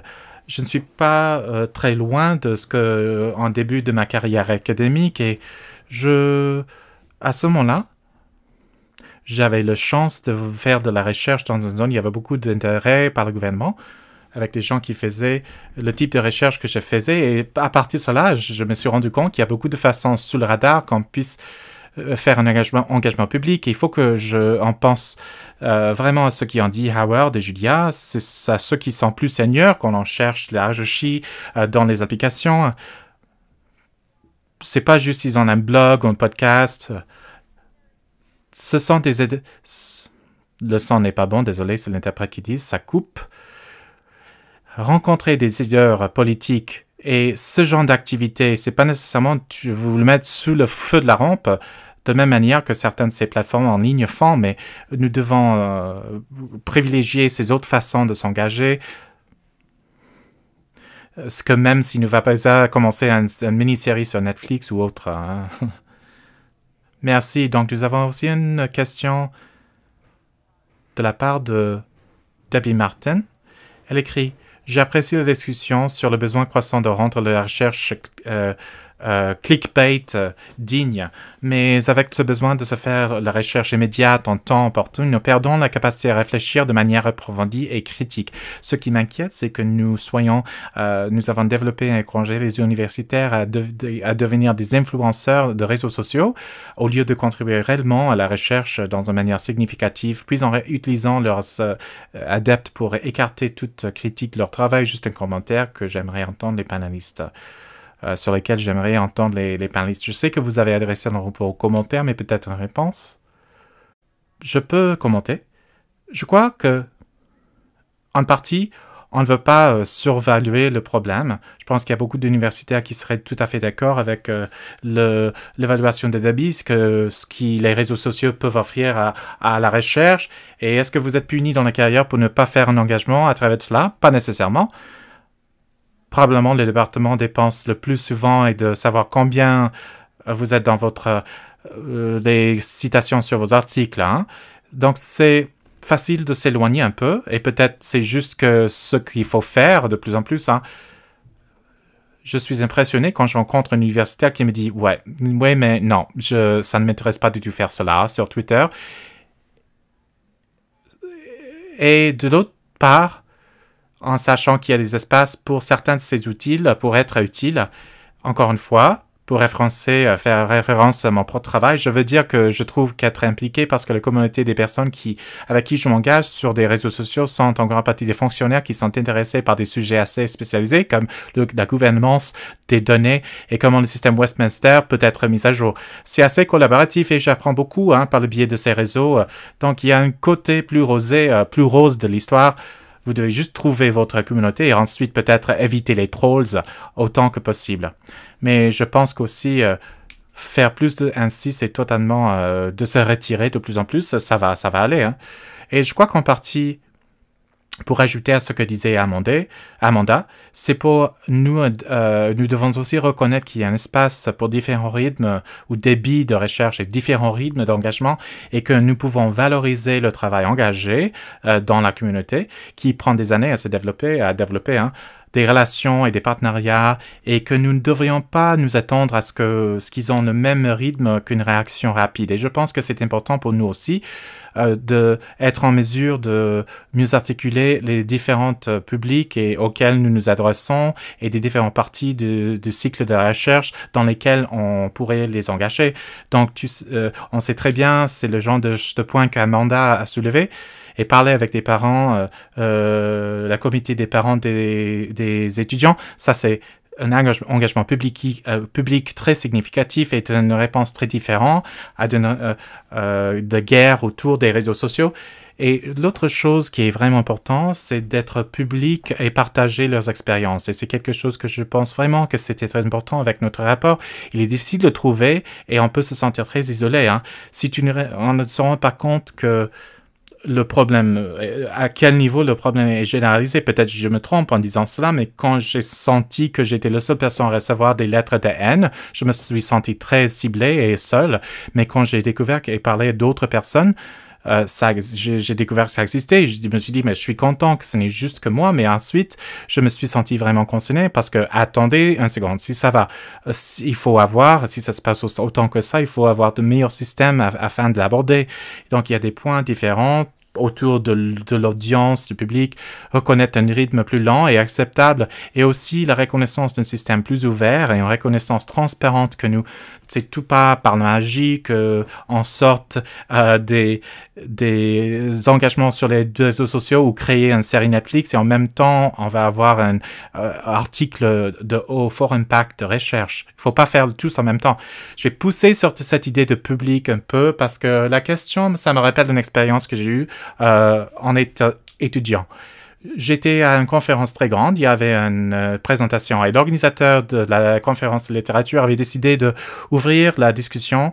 je ne suis pas euh, très loin de ce que euh, en début de ma carrière académique et je à ce moment-là j'avais la chance de faire de la recherche dans une zone il y avait beaucoup d'intérêt par le gouvernement avec les gens qui faisaient le type de recherche que je faisais et à partir de cela je me suis rendu compte qu'il y a beaucoup de façons sous le radar qu'on puisse euh, faire un engagement, engagement public. il faut que je en pense euh, vraiment à ceux qui en dit Howard et Julia. C'est à ceux qui sont plus seigneurs qu'on en cherche la je euh, dans les applications. C'est pas juste ils ont un blog ou un podcast. Ce sont des... Le son n'est pas bon, désolé, c'est l'interprète qui dit, ça coupe rencontrer des décideurs politiques et ce genre d'activité, c'est pas nécessairement tu, vous le mettre sous le feu de la rampe, de même manière que certaines de ces plateformes en ligne font, mais nous devons euh, privilégier ces autres façons de s'engager. Euh, ce que même s'il ne va pas commencer une, mini-série sur Netflix ou autre. Hein. Merci. Donc nous avons aussi une question de la part de Debbie Martin. Elle écrit J'apprécie la discussion sur le besoin croissant de rendre la recherche euh, euh, clickbait euh, digne, mais avec ce besoin de se faire la recherche immédiate en temps opportun, nous perdons la capacité à réfléchir de manière approfondie et critique. Ce qui m'inquiète, c'est que nous soyons, euh, nous avons développé et encouragé les universitaires à, devenir des influenceurs de réseaux sociaux au lieu de contribuer réellement à la recherche dans une manière significative, puis en utilisant leurs adeptes pour écarter toute critique de leur travail, juste un commentaire que j'aimerais entendre les panélistes. Euh, sur lesquels j'aimerais entendre les, les, panélistes. Je sais que vous avez adressé un dans vos commentaires, mais peut-être une réponse. Je peux commenter. Je crois que, en partie, on ne veut pas euh, survaluer le problème. Je pense qu'il y a beaucoup d'universitaires qui seraient tout à fait d'accord avec euh, l'évaluation des débits, ce que les réseaux sociaux peuvent offrir à, la recherche. Et est-ce que vous êtes puni dans la carrière pour ne pas faire un engagement à travers de cela Pas nécessairement probablement le département dépense le plus souvent et de savoir combien euh, vous êtes dans votre les euh, citations sur vos articles. Hein. Donc c'est facile de s'éloigner un peu et peut-être c'est juste que ce qu'il faut faire de plus en plus. Hein. Je suis impressionné quand je rencontre un universitaire qui me dit ouais, ouais mais non, je, ça ne m'intéresse pas du tout faire cela hein, sur Twitter. Et de l'autre part, en sachant qu'il y a des espaces pour certains de ces outils pour être utiles. Encore une fois, pour euh, faire référence à mon propre travail, je veux dire que je trouve qu'être impliqué parce que la communauté des personnes qui, avec qui je m'engage sur des réseaux sociaux sont en grande partie des fonctionnaires qui sont intéressés par des sujets assez spécialisés comme la gouvernance des données et comment le système Westminster peut être mis à jour. C'est assez collaboratif et j'apprends beaucoup hein, par le biais de ces réseaux. Euh, donc il y a un côté plus rosé, euh, plus rose de l'histoire vous devez juste trouver votre communauté et ensuite peut-être éviter les trolls autant que possible. Mais je pense qu'aussi euh, faire plus de, ainsi, c'est totalement euh, de se retirer de plus en plus, ça va, ça va aller. Hein. Et je crois qu'en partie, pour ajouter à ce que disait Amanda, c'est pour nous, euh, nous devons aussi reconnaître qu'il y a un espace pour différents rythmes euh, ou débits de recherche et différents rythmes d'engagement et que nous pouvons valoriser le travail engagé euh, dans la communauté qui prend des années à se développer, à développer. Hein des relations et des partenariats et que nous ne devrions pas nous attendre à ce que ce qu'ils ont le même rythme qu'une réaction rapide. Et je pense que c'est important pour nous aussi euh, d'être en mesure de mieux articuler les différentes euh, publics et auxquels nous nous adressons et des différentes parties du, cycle de recherche dans lesquelles on pourrait les engager. Donc, tu, euh, on sait très bien, c'est le genre de, de point qu'Amanda a soulevé et parler avec des parents, euh, euh, la comité des parents des, étudiants. Ça, c'est un engagement public, euh, public, très significatif et une réponse très différente à de, euh, de guerre autour des réseaux sociaux. Et l'autre chose qui est vraiment importante, c'est d'être public et partager leurs expériences. Et c'est quelque chose que je pense vraiment que c'était très important avec notre rapport. Il est difficile de trouver et on peut se sentir très isolé. Hein. Si tu ne, on ne se rend pas compte que le problème, euh, à quel niveau le problème est généralisé. Peut-être je me trompe en disant cela, mais quand j'ai senti que j'étais la seule personne à recevoir des lettres de haine, je me suis senti très ciblé et seul. Mais quand j'ai découvert et parlé d'autres personnes, euh, ça, j'ai découvert que ça existait. Je me suis dit, mais je suis content que ce n'est juste que moi. Mais ensuite, je me suis senti vraiment concerné parce que, attendez un seconde, si ça va, euh, il faut avoir, si ça se passe autant que ça, il faut avoir de meilleurs systèmes afin de l'aborder. Donc, il y a des points différents autour de, de l'audience, du public, reconnaître un rythme plus lent et acceptable, et aussi la reconnaissance d'un système plus ouvert et une reconnaissance transparente que nous c'est tout pas par la magie qu'on sorte euh, des des engagements sur les réseaux sociaux ou créer une série Netflix et en même temps on va avoir un euh, article de haut fort impact de recherche. Il faut pas faire tous en même temps. Je vais pousser sur cette idée de public un peu parce que la question ça me rappelle une expérience que j'ai eue euh, en étant étudiant. J'étais à une conférence très grande, il y avait une euh, présentation et l'organisateur de la conférence de littérature avait décidé d'ouvrir la discussion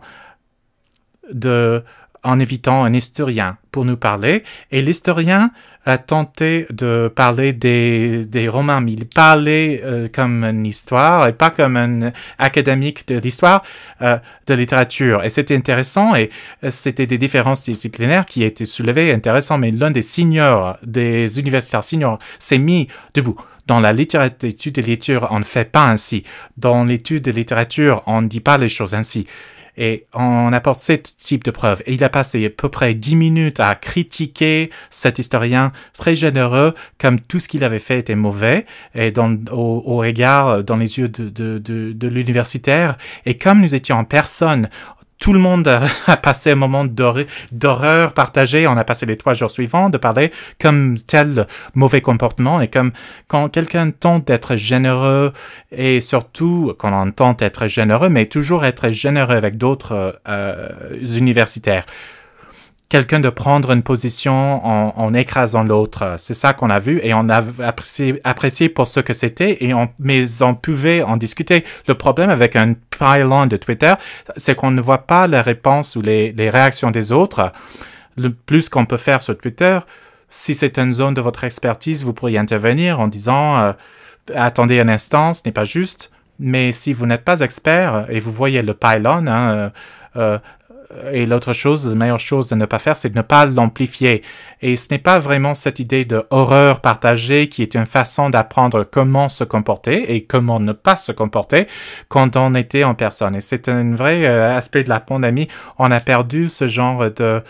de en évitant un historien pour nous parler. Et l'historien a tenté de parler des, des Romains, mais il parlait euh, comme une histoire et pas comme un académique de l'histoire euh, de littérature. Et c'était intéressant et euh, c'était des différences disciplinaires qui étaient soulevées, intéressant. Mais l'un des seniors, des universitaires seniors, s'est mis debout. Dans la littérature, l'étude de littérature, on ne fait pas ainsi. Dans l'étude de littérature, on ne dit pas les choses ainsi. Et on apporte ce type de preuves. Et il a passé à peu près dix minutes à critiquer cet historien très généreux, comme tout ce qu'il avait fait était mauvais, et au, regard, dans les yeux de l'universitaire. Et comme nous étions en personne, tout le monde a passé un moment d'horreur partagée. On a passé les trois jours suivants de parler comme tel mauvais comportement et comme quand quelqu'un tente d'être généreux et surtout quand on tente d'être généreux, mais toujours être généreux avec d'autres euh, euh, universitaires quelqu'un de prendre une position en, écrasant l'autre. C'est ça qu'on a vu et on a apprécié, pour ce que c'était et on, mais on pouvait en discuter. Le problème avec un pylon de Twitter, c'est qu'on ne voit pas les réponses ou les, réactions des autres. Le plus qu'on peut faire sur Twitter, si c'est une zone de votre expertise, vous pourriez intervenir en disant euh, attendez un instant, ce n'est pas juste. Mais si vous n'êtes pas expert et vous voyez le pylon, hein, euh, euh et l'autre chose, la meilleure chose de ne pas faire, c'est de ne pas l'amplifier. Et ce n'est pas vraiment cette idée de horreur partagée qui est une façon d'apprendre comment se comporter et comment ne pas se comporter quand on était en personne. Et c'est un vrai euh, aspect de la pandémie. On a perdu ce genre de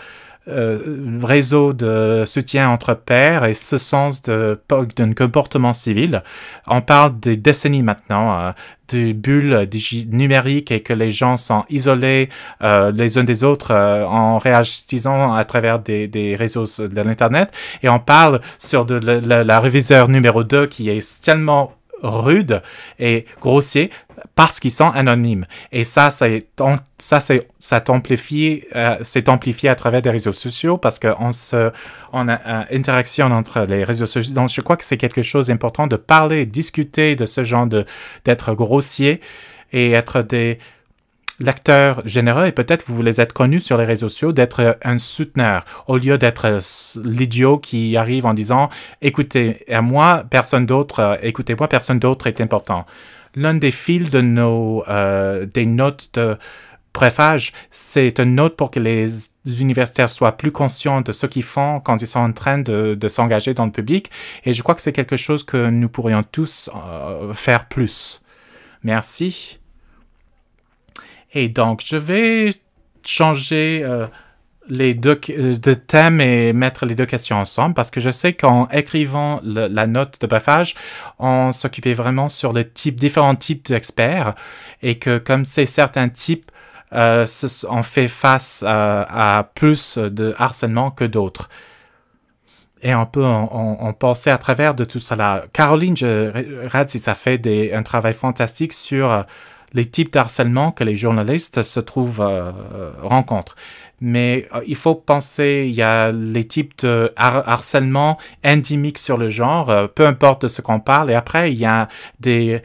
euh, réseau de soutien entre pairs et ce sens d'un comportement civil. On parle des décennies maintenant, euh, des bulles numériques et que les gens sont isolés euh, les uns des autres en réagissant à travers des, réseaux de l'Internet. Et on parle sur de la, la réviseur numéro 2 qui est tellement rude et grossier parce qu'ils sont anonymes. Et ça, ça, ça, ça amplifié, euh, amplifié à travers des réseaux sociaux parce qu'on se, on a une euh, interaction entre les réseaux sociaux. Donc, je crois que c'est quelque chose d'important de parler, discuter de ce genre d'être grossier et être des l'acteur généreux et peut-être vous voulez être connu sur les réseaux sociaux, d'être un souteneur au lieu d'être l'idiot qui arrive en disant écoutez à moi, personne d'autre, euh, écoutez-moi, personne d'autre est important l'un des fils de nos euh, des notes de préfage, c'est une note pour que les universitaires soient plus conscients de ce qu'ils font quand ils sont en train de, s'engager dans le public. Et je crois que c'est quelque chose que nous pourrions tous euh, faire plus. Merci. Et donc, je vais changer... Euh, les euh, deux thèmes et mettre les deux questions ensemble parce que je sais qu'en écrivant la note de brefage, on s'occupait vraiment sur les types, différents types d'experts et que comme c'est certains types, euh, on fait face euh, à, plus de harcèlement que d'autres. Et on peut en, penser à travers de tout cela. Caroline, je regarde si ça fait un travail fantastique sur les types d'harcèlement que les journalistes se trouvent euh, rencontrent. Mais euh, il faut penser, il y a les types de harcèlement endémiques sur le genre, euh, peu importe de ce qu'on parle. Et après, il y a des,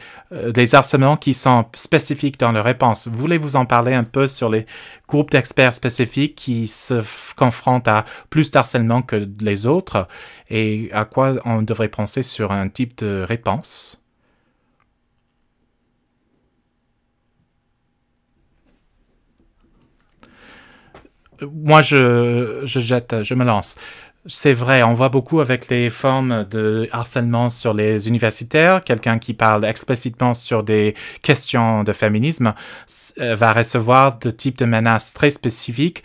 des harcèlements qui sont spécifiques dans leur réponses. Voulez-vous en parler un peu sur les groupes d'experts spécifiques qui se confrontent à plus d'harcèlement que les autres et à quoi on devrait penser sur un type de réponse? moi, je, je jette, je me lance. C'est vrai, on voit beaucoup avec les formes de harcèlement sur les universitaires, quelqu'un qui parle explicitement sur des questions de féminisme euh, va recevoir de types de menaces très spécifiques.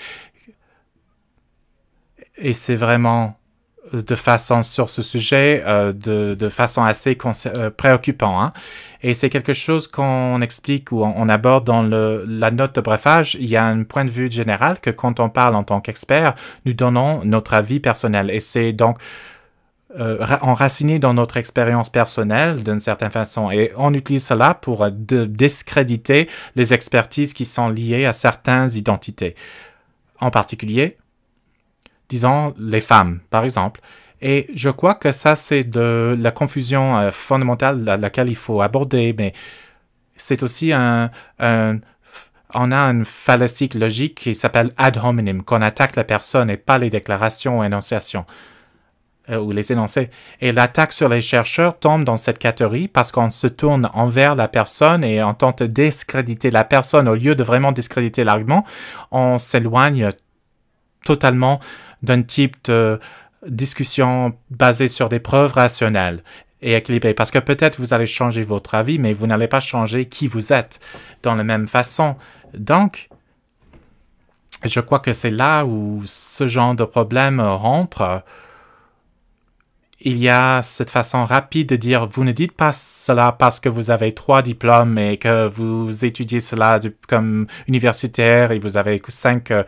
Et c'est vraiment de façon sur ce sujet euh, de, façon assez euh, préoccupante. Hein. Et c'est quelque chose qu'on explique ou on, aborde dans la note de brefage. Il y a un point de vue général que quand on parle en tant qu'expert, nous donnons notre avis personnel. Et c'est donc euh, enraciné dans notre expérience personnelle d'une certaine façon. Et on utilise cela pour discréditer les expertises qui sont liées à certaines identités. En particulier, disons, les femmes, par exemple. Et je crois que ça, c'est de la confusion euh, fondamentale à laquelle il faut aborder, mais c'est aussi un, On a une fallacie logique qui s'appelle ad hominem, qu'on attaque la personne et pas les déclarations ou énonciations, euh, ou les énoncés. Et l'attaque sur les chercheurs tombe dans cette catégorie parce qu'on se tourne envers la personne et on tente de discréditer la personne. Au lieu de vraiment discréditer l'argument, on s'éloigne totalement d'un type de discussion basée sur des preuves rationnelles et équilibrées. Parce que peut-être vous allez changer votre avis, mais vous n'allez pas changer qui vous êtes dans la même façon. Donc, je crois que c'est là où ce genre de problème rentre. Il y a cette façon rapide de dire vous ne dites pas cela parce que vous avez trois diplômes et que vous étudiez cela comme universitaire et vous avez cinq euh,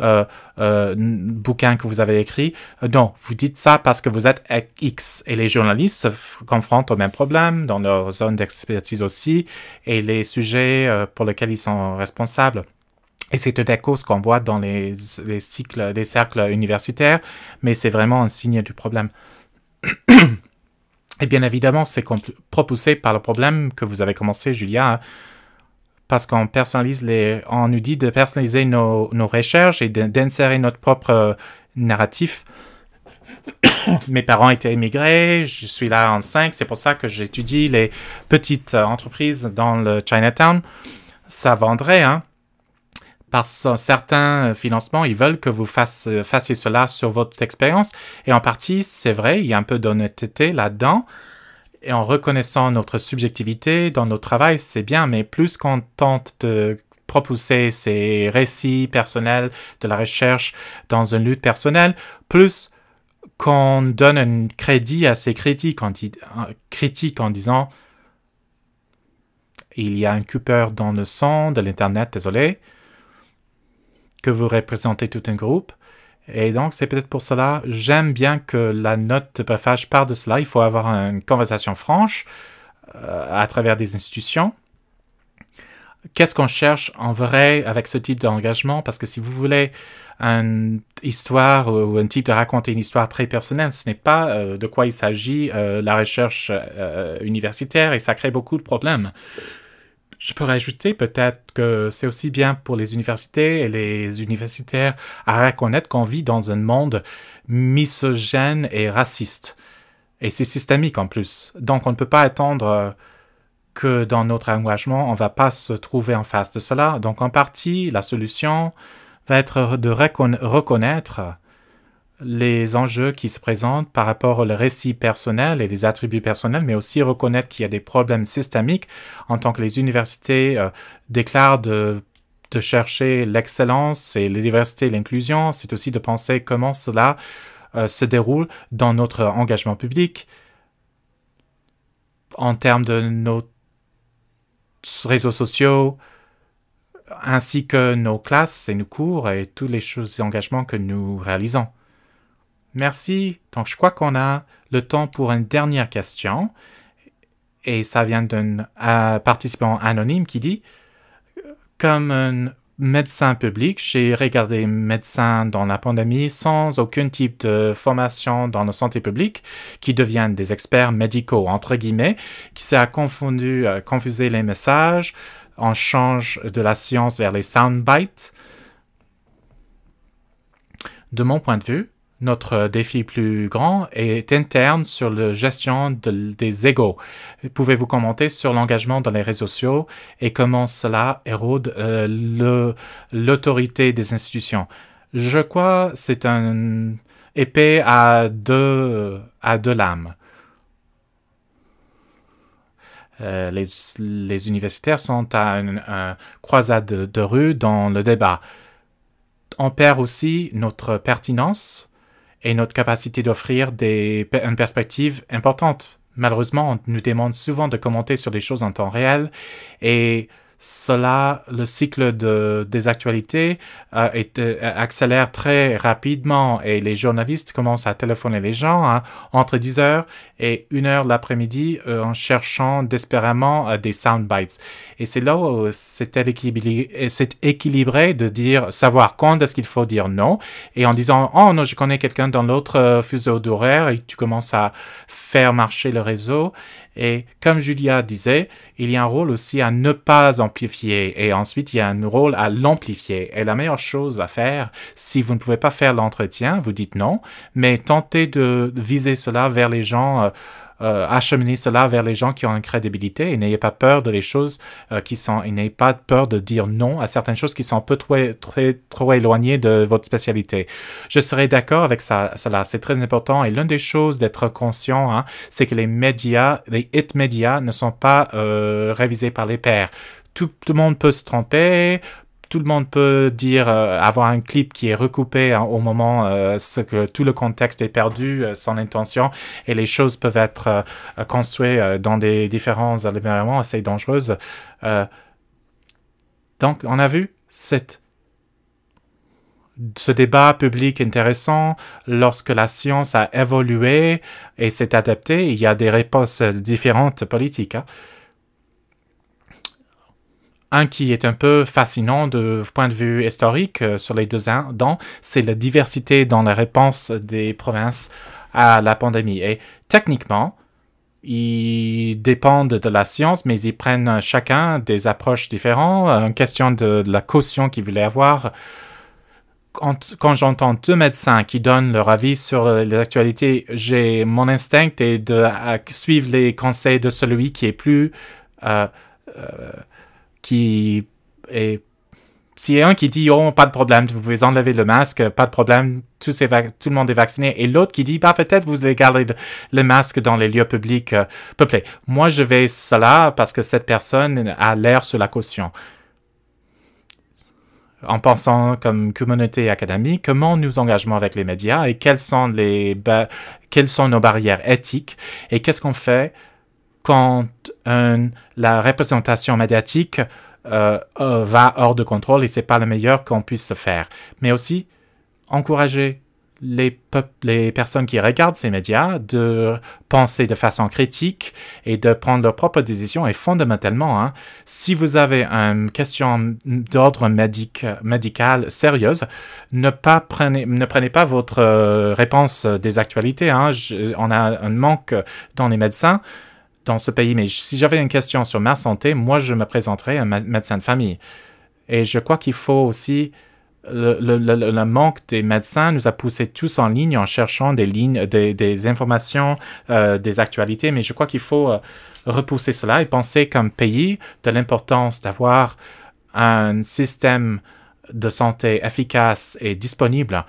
euh, euh, bouquin que vous avez écrit. Euh, non, vous dites ça parce que vous êtes X. Et les journalistes se confrontent au même problème dans leur zone d'expertise aussi et les sujets pour lesquels ils sont responsables. Et c'est des causes qu'on voit dans les, les, cycles, les cercles universitaires, mais c'est vraiment un signe du problème. et bien évidemment, c'est propulsé par le problème que vous avez commencé, Julia. Hein parce qu'on personnalise les, on nous dit de personnaliser nos, nos recherches et d'insérer notre propre euh, narratif. Mes parents étaient immigrés, je suis là en 5, c'est pour ça que j'étudie les petites euh, entreprises dans le Chinatown. Ça vendrait, hein? que certains euh, financements, ils veulent que vous fassiez cela sur votre expérience. Et en partie, c'est vrai, il y a un peu d'honnêteté là-dedans et en reconnaissant notre subjectivité dans notre travail, c'est bien, mais plus qu'on tente de propulser ces récits personnels de la recherche dans une lutte personnelle, plus qu'on donne un crédit à ces critiques en, euh, critiques en disant il y a un Cooper dans le sang de l'Internet, désolé, que vous représentez tout un groupe, et donc, c'est peut-être pour cela, j'aime bien que la note de Buffage part de cela. Il faut avoir une conversation franche euh, à travers des institutions. Qu'est-ce qu'on cherche en vrai avec ce type d'engagement Parce que si vous voulez une histoire ou un type de raconter une histoire très personnelle, ce n'est pas euh, de quoi il s'agit. Euh, la recherche universitaire et ça crée beaucoup de problèmes. Je peux rajouter peut-être que c'est aussi bien pour les universités et les universitaires à reconnaître qu'on vit dans un monde misogène et raciste. Et c'est systémique en plus. Donc on ne peut pas attendre euh, que dans notre engagement, on ne va pas se trouver en face de cela. Donc en partie, la solution va être de reconnaître les enjeux qui se présentent par rapport au récit personnel et les attributs personnels, mais aussi reconnaître qu'il y a des problèmes systémiques en tant que les universités euh, déclarent de, chercher l'excellence et la diversité et l'inclusion, c'est aussi de penser comment cela euh, se déroule dans notre engagement public en termes de nos réseaux sociaux, ainsi que nos classes et nos cours et tous les choses et engagements que nous réalisons. Merci. Donc, je crois qu'on a le temps pour une dernière question. Et ça vient d'un euh, participant anonyme qui dit Comme un médecin public, j'ai regardé médecins dans la pandémie sans aucun type de formation dans la santé publique qui deviennent des experts médicaux, entre guillemets, qui s'est confondu, euh, confusé les messages. en change de la science vers les soundbites. De mon point de vue, notre défi plus grand est interne sur la gestion des égaux. Pouvez-vous commenter sur l'engagement dans les réseaux sociaux et comment cela érode euh, l'autorité des institutions Je crois que c'est un épée à deux, à deux lames. Euh, les, universitaires sont à une croisade de rue dans le débat. On perd aussi notre pertinence et notre capacité d'offrir des, une perspective importante. Malheureusement, on nous demande souvent de commenter sur les choses en temps réel et cela, le cycle des actualités euh, euh, accélère très rapidement et les journalistes commencent à téléphoner les gens hein, entre 10h et 1h l'après-midi euh, en cherchant désespérément des soundbites. Et c'est là où c'est équilibré, de dire, savoir quand est-ce qu'il faut dire non et en disant, oh non, je connais quelqu'un dans l'autre fuseau d'horaire et tu commences à faire marcher le réseau et comme Julia disait, il y a un rôle aussi à ne pas amplifier et ensuite il y a un rôle à l'amplifier. Et la meilleure chose à faire, si vous ne pouvez pas faire l'entretien, vous dites non, mais tentez de viser cela vers les gens. Euh, euh, acheminer cela vers les gens qui ont une crédibilité et n'ayez pas peur de les choses euh, qui sont, et n'ayez pas peur de dire non à certaines choses qui sont un peu trop, très, trop éloignées de votre spécialité. Je serais d'accord avec ça, cela, c'est très important et l'une des choses d'être conscient, hein, c'est que les médias, les hit médias ne sont pas euh, révisés par les pairs. Tout, tout, le monde peut se tromper, tout le monde peut dire, euh, avoir un clip qui est recoupé hein, au moment, où euh, ce que tout le contexte est perdu, euh, sans son intention, et les choses peuvent être construites dans des différents assez dangereuses. donc, on a vu ce débat public intéressant lorsque la science a évolué et s'est adaptée. Il y a des réponses différentes politiques. Hein un qui est un peu fascinant de point de vue historique euh, sur les deux dents, c'est la diversité dans la réponse des provinces à la pandémie. Et techniquement, ils dépendent de la science, mais ils prennent chacun des approches différentes. Euh, une question de, la caution qu'ils voulaient avoir, quand, quand j'entends deux médecins qui donnent leur avis sur les actualités, j'ai mon instinct est de suivre les conseils de celui qui est plus... Euh, qui s'il y a un qui dit oh pas de problème, vous pouvez enlever le masque, pas de problème, tout, tout le monde est vacciné, et l'autre qui dit bah peut-être vous allez garder le masque dans les lieux publics euh, peuplés. Moi je vais cela parce que cette personne a l'air sur la caution. En pensant comme communauté académique, comment nous engageons avec les médias et quelles sont les quelles sont nos barrières éthiques et qu'est-ce qu'on fait quand la représentation médiatique euh, euh, va hors de contrôle et c'est pas le meilleur qu'on puisse faire. Mais aussi encourager les, personnes qui regardent ces médias de penser de façon critique et de prendre leurs propres décisions. Et fondamentalement, hein, si vous avez une question d'ordre médical sérieuse, ne, prenez, ne prenez pas votre euh, réponse des actualités. Hein. on a un manque dans les médecins dans ce pays, mais si j'avais une question sur ma santé, moi, je me présenterais à un médecin de famille. Et je crois qu'il faut aussi... Le, le, le, manque des médecins nous a poussé tous en ligne en cherchant des lignes, des, des informations, euh, des actualités, mais je crois qu'il faut euh, repousser cela et penser comme pays de l'importance d'avoir un système de santé efficace et disponible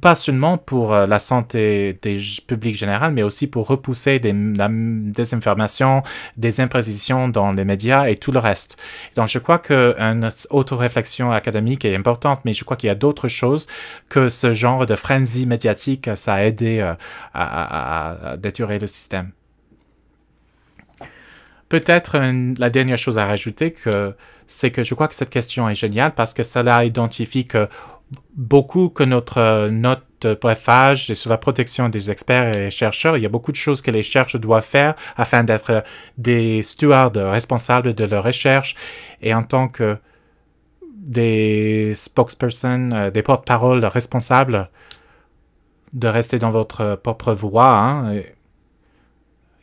pas seulement pour euh, la santé des publics général, mais aussi pour repousser des, des informations, des imprécisions dans les médias et tout le reste. Donc, je crois qu'une réflexion académique est importante, mais je crois qu'il y a d'autres choses que ce genre de frenzy médiatique, ça a aidé euh, à, à, le système. Peut-être la dernière chose à rajouter, que c'est que je crois que cette question est géniale parce que cela identifie que beaucoup que notre euh, note de euh, sur la protection des experts et chercheurs. Il y a beaucoup de choses que les chercheurs doivent faire afin d'être euh, des stewards responsables de leur recherche et en tant que des spokespersons, des porte-paroles responsables de rester dans votre propre voie. Hein,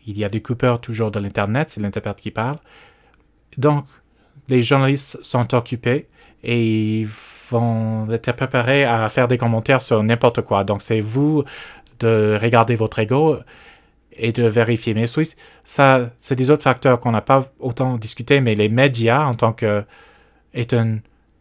il y a des coupeurs toujours dans l'Internet, c'est l'Interprète qui parle. Donc, les journalistes sont occupés et vont être préparés à faire des commentaires sur n'importe quoi. Donc c'est vous de regarder votre ego et de vérifier. Mais oui, ça, c'est des autres facteurs qu'on n'a pas autant discuté, mais les médias en tant que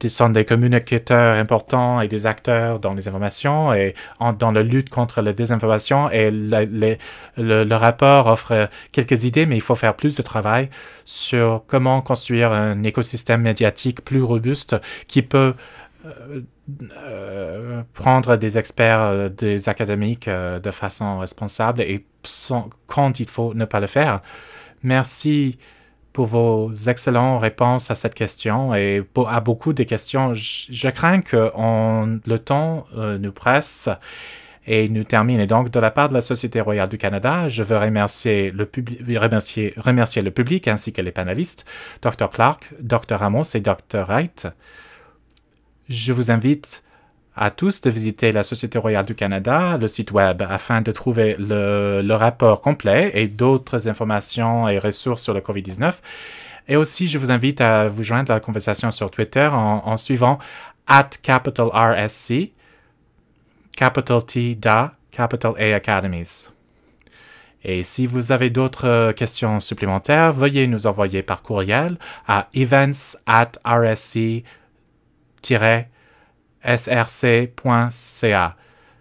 sont des communicateurs importants et des acteurs dans les informations et dans la lutte contre la désinformation. Et le, rapport offre quelques idées, mais il faut faire plus de travail sur comment construire un écosystème médiatique plus robuste qui peut euh, prendre des experts, euh, des académiques euh, de façon responsable et quand il faut ne pas le faire. Merci pour vos excellentes réponses à cette question et à beaucoup de questions. Je, crains que le temps nous presse et nous termine. Et donc, de la part de la Société royale du Canada, je veux remercier le, remercier, remercier le public ainsi que les panélistes, Dr. Clark, Dr. Ramos et Dr. Wright. Je vous invite à tous de visiter la Société royale du Canada, le site web, afin de trouver le, rapport complet et d'autres informations et ressources sur le COVID-19. Et aussi, je vous invite à vous joindre à la conversation sur Twitter en, suivant at capital RSC, capital T DA, capital A Academies. Et si vous avez d'autres questions supplémentaires, veuillez nous envoyer par courriel à events at srcca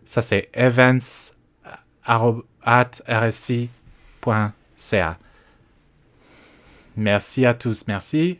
Ça, c'est events.rsi.ca. Merci à tous, merci.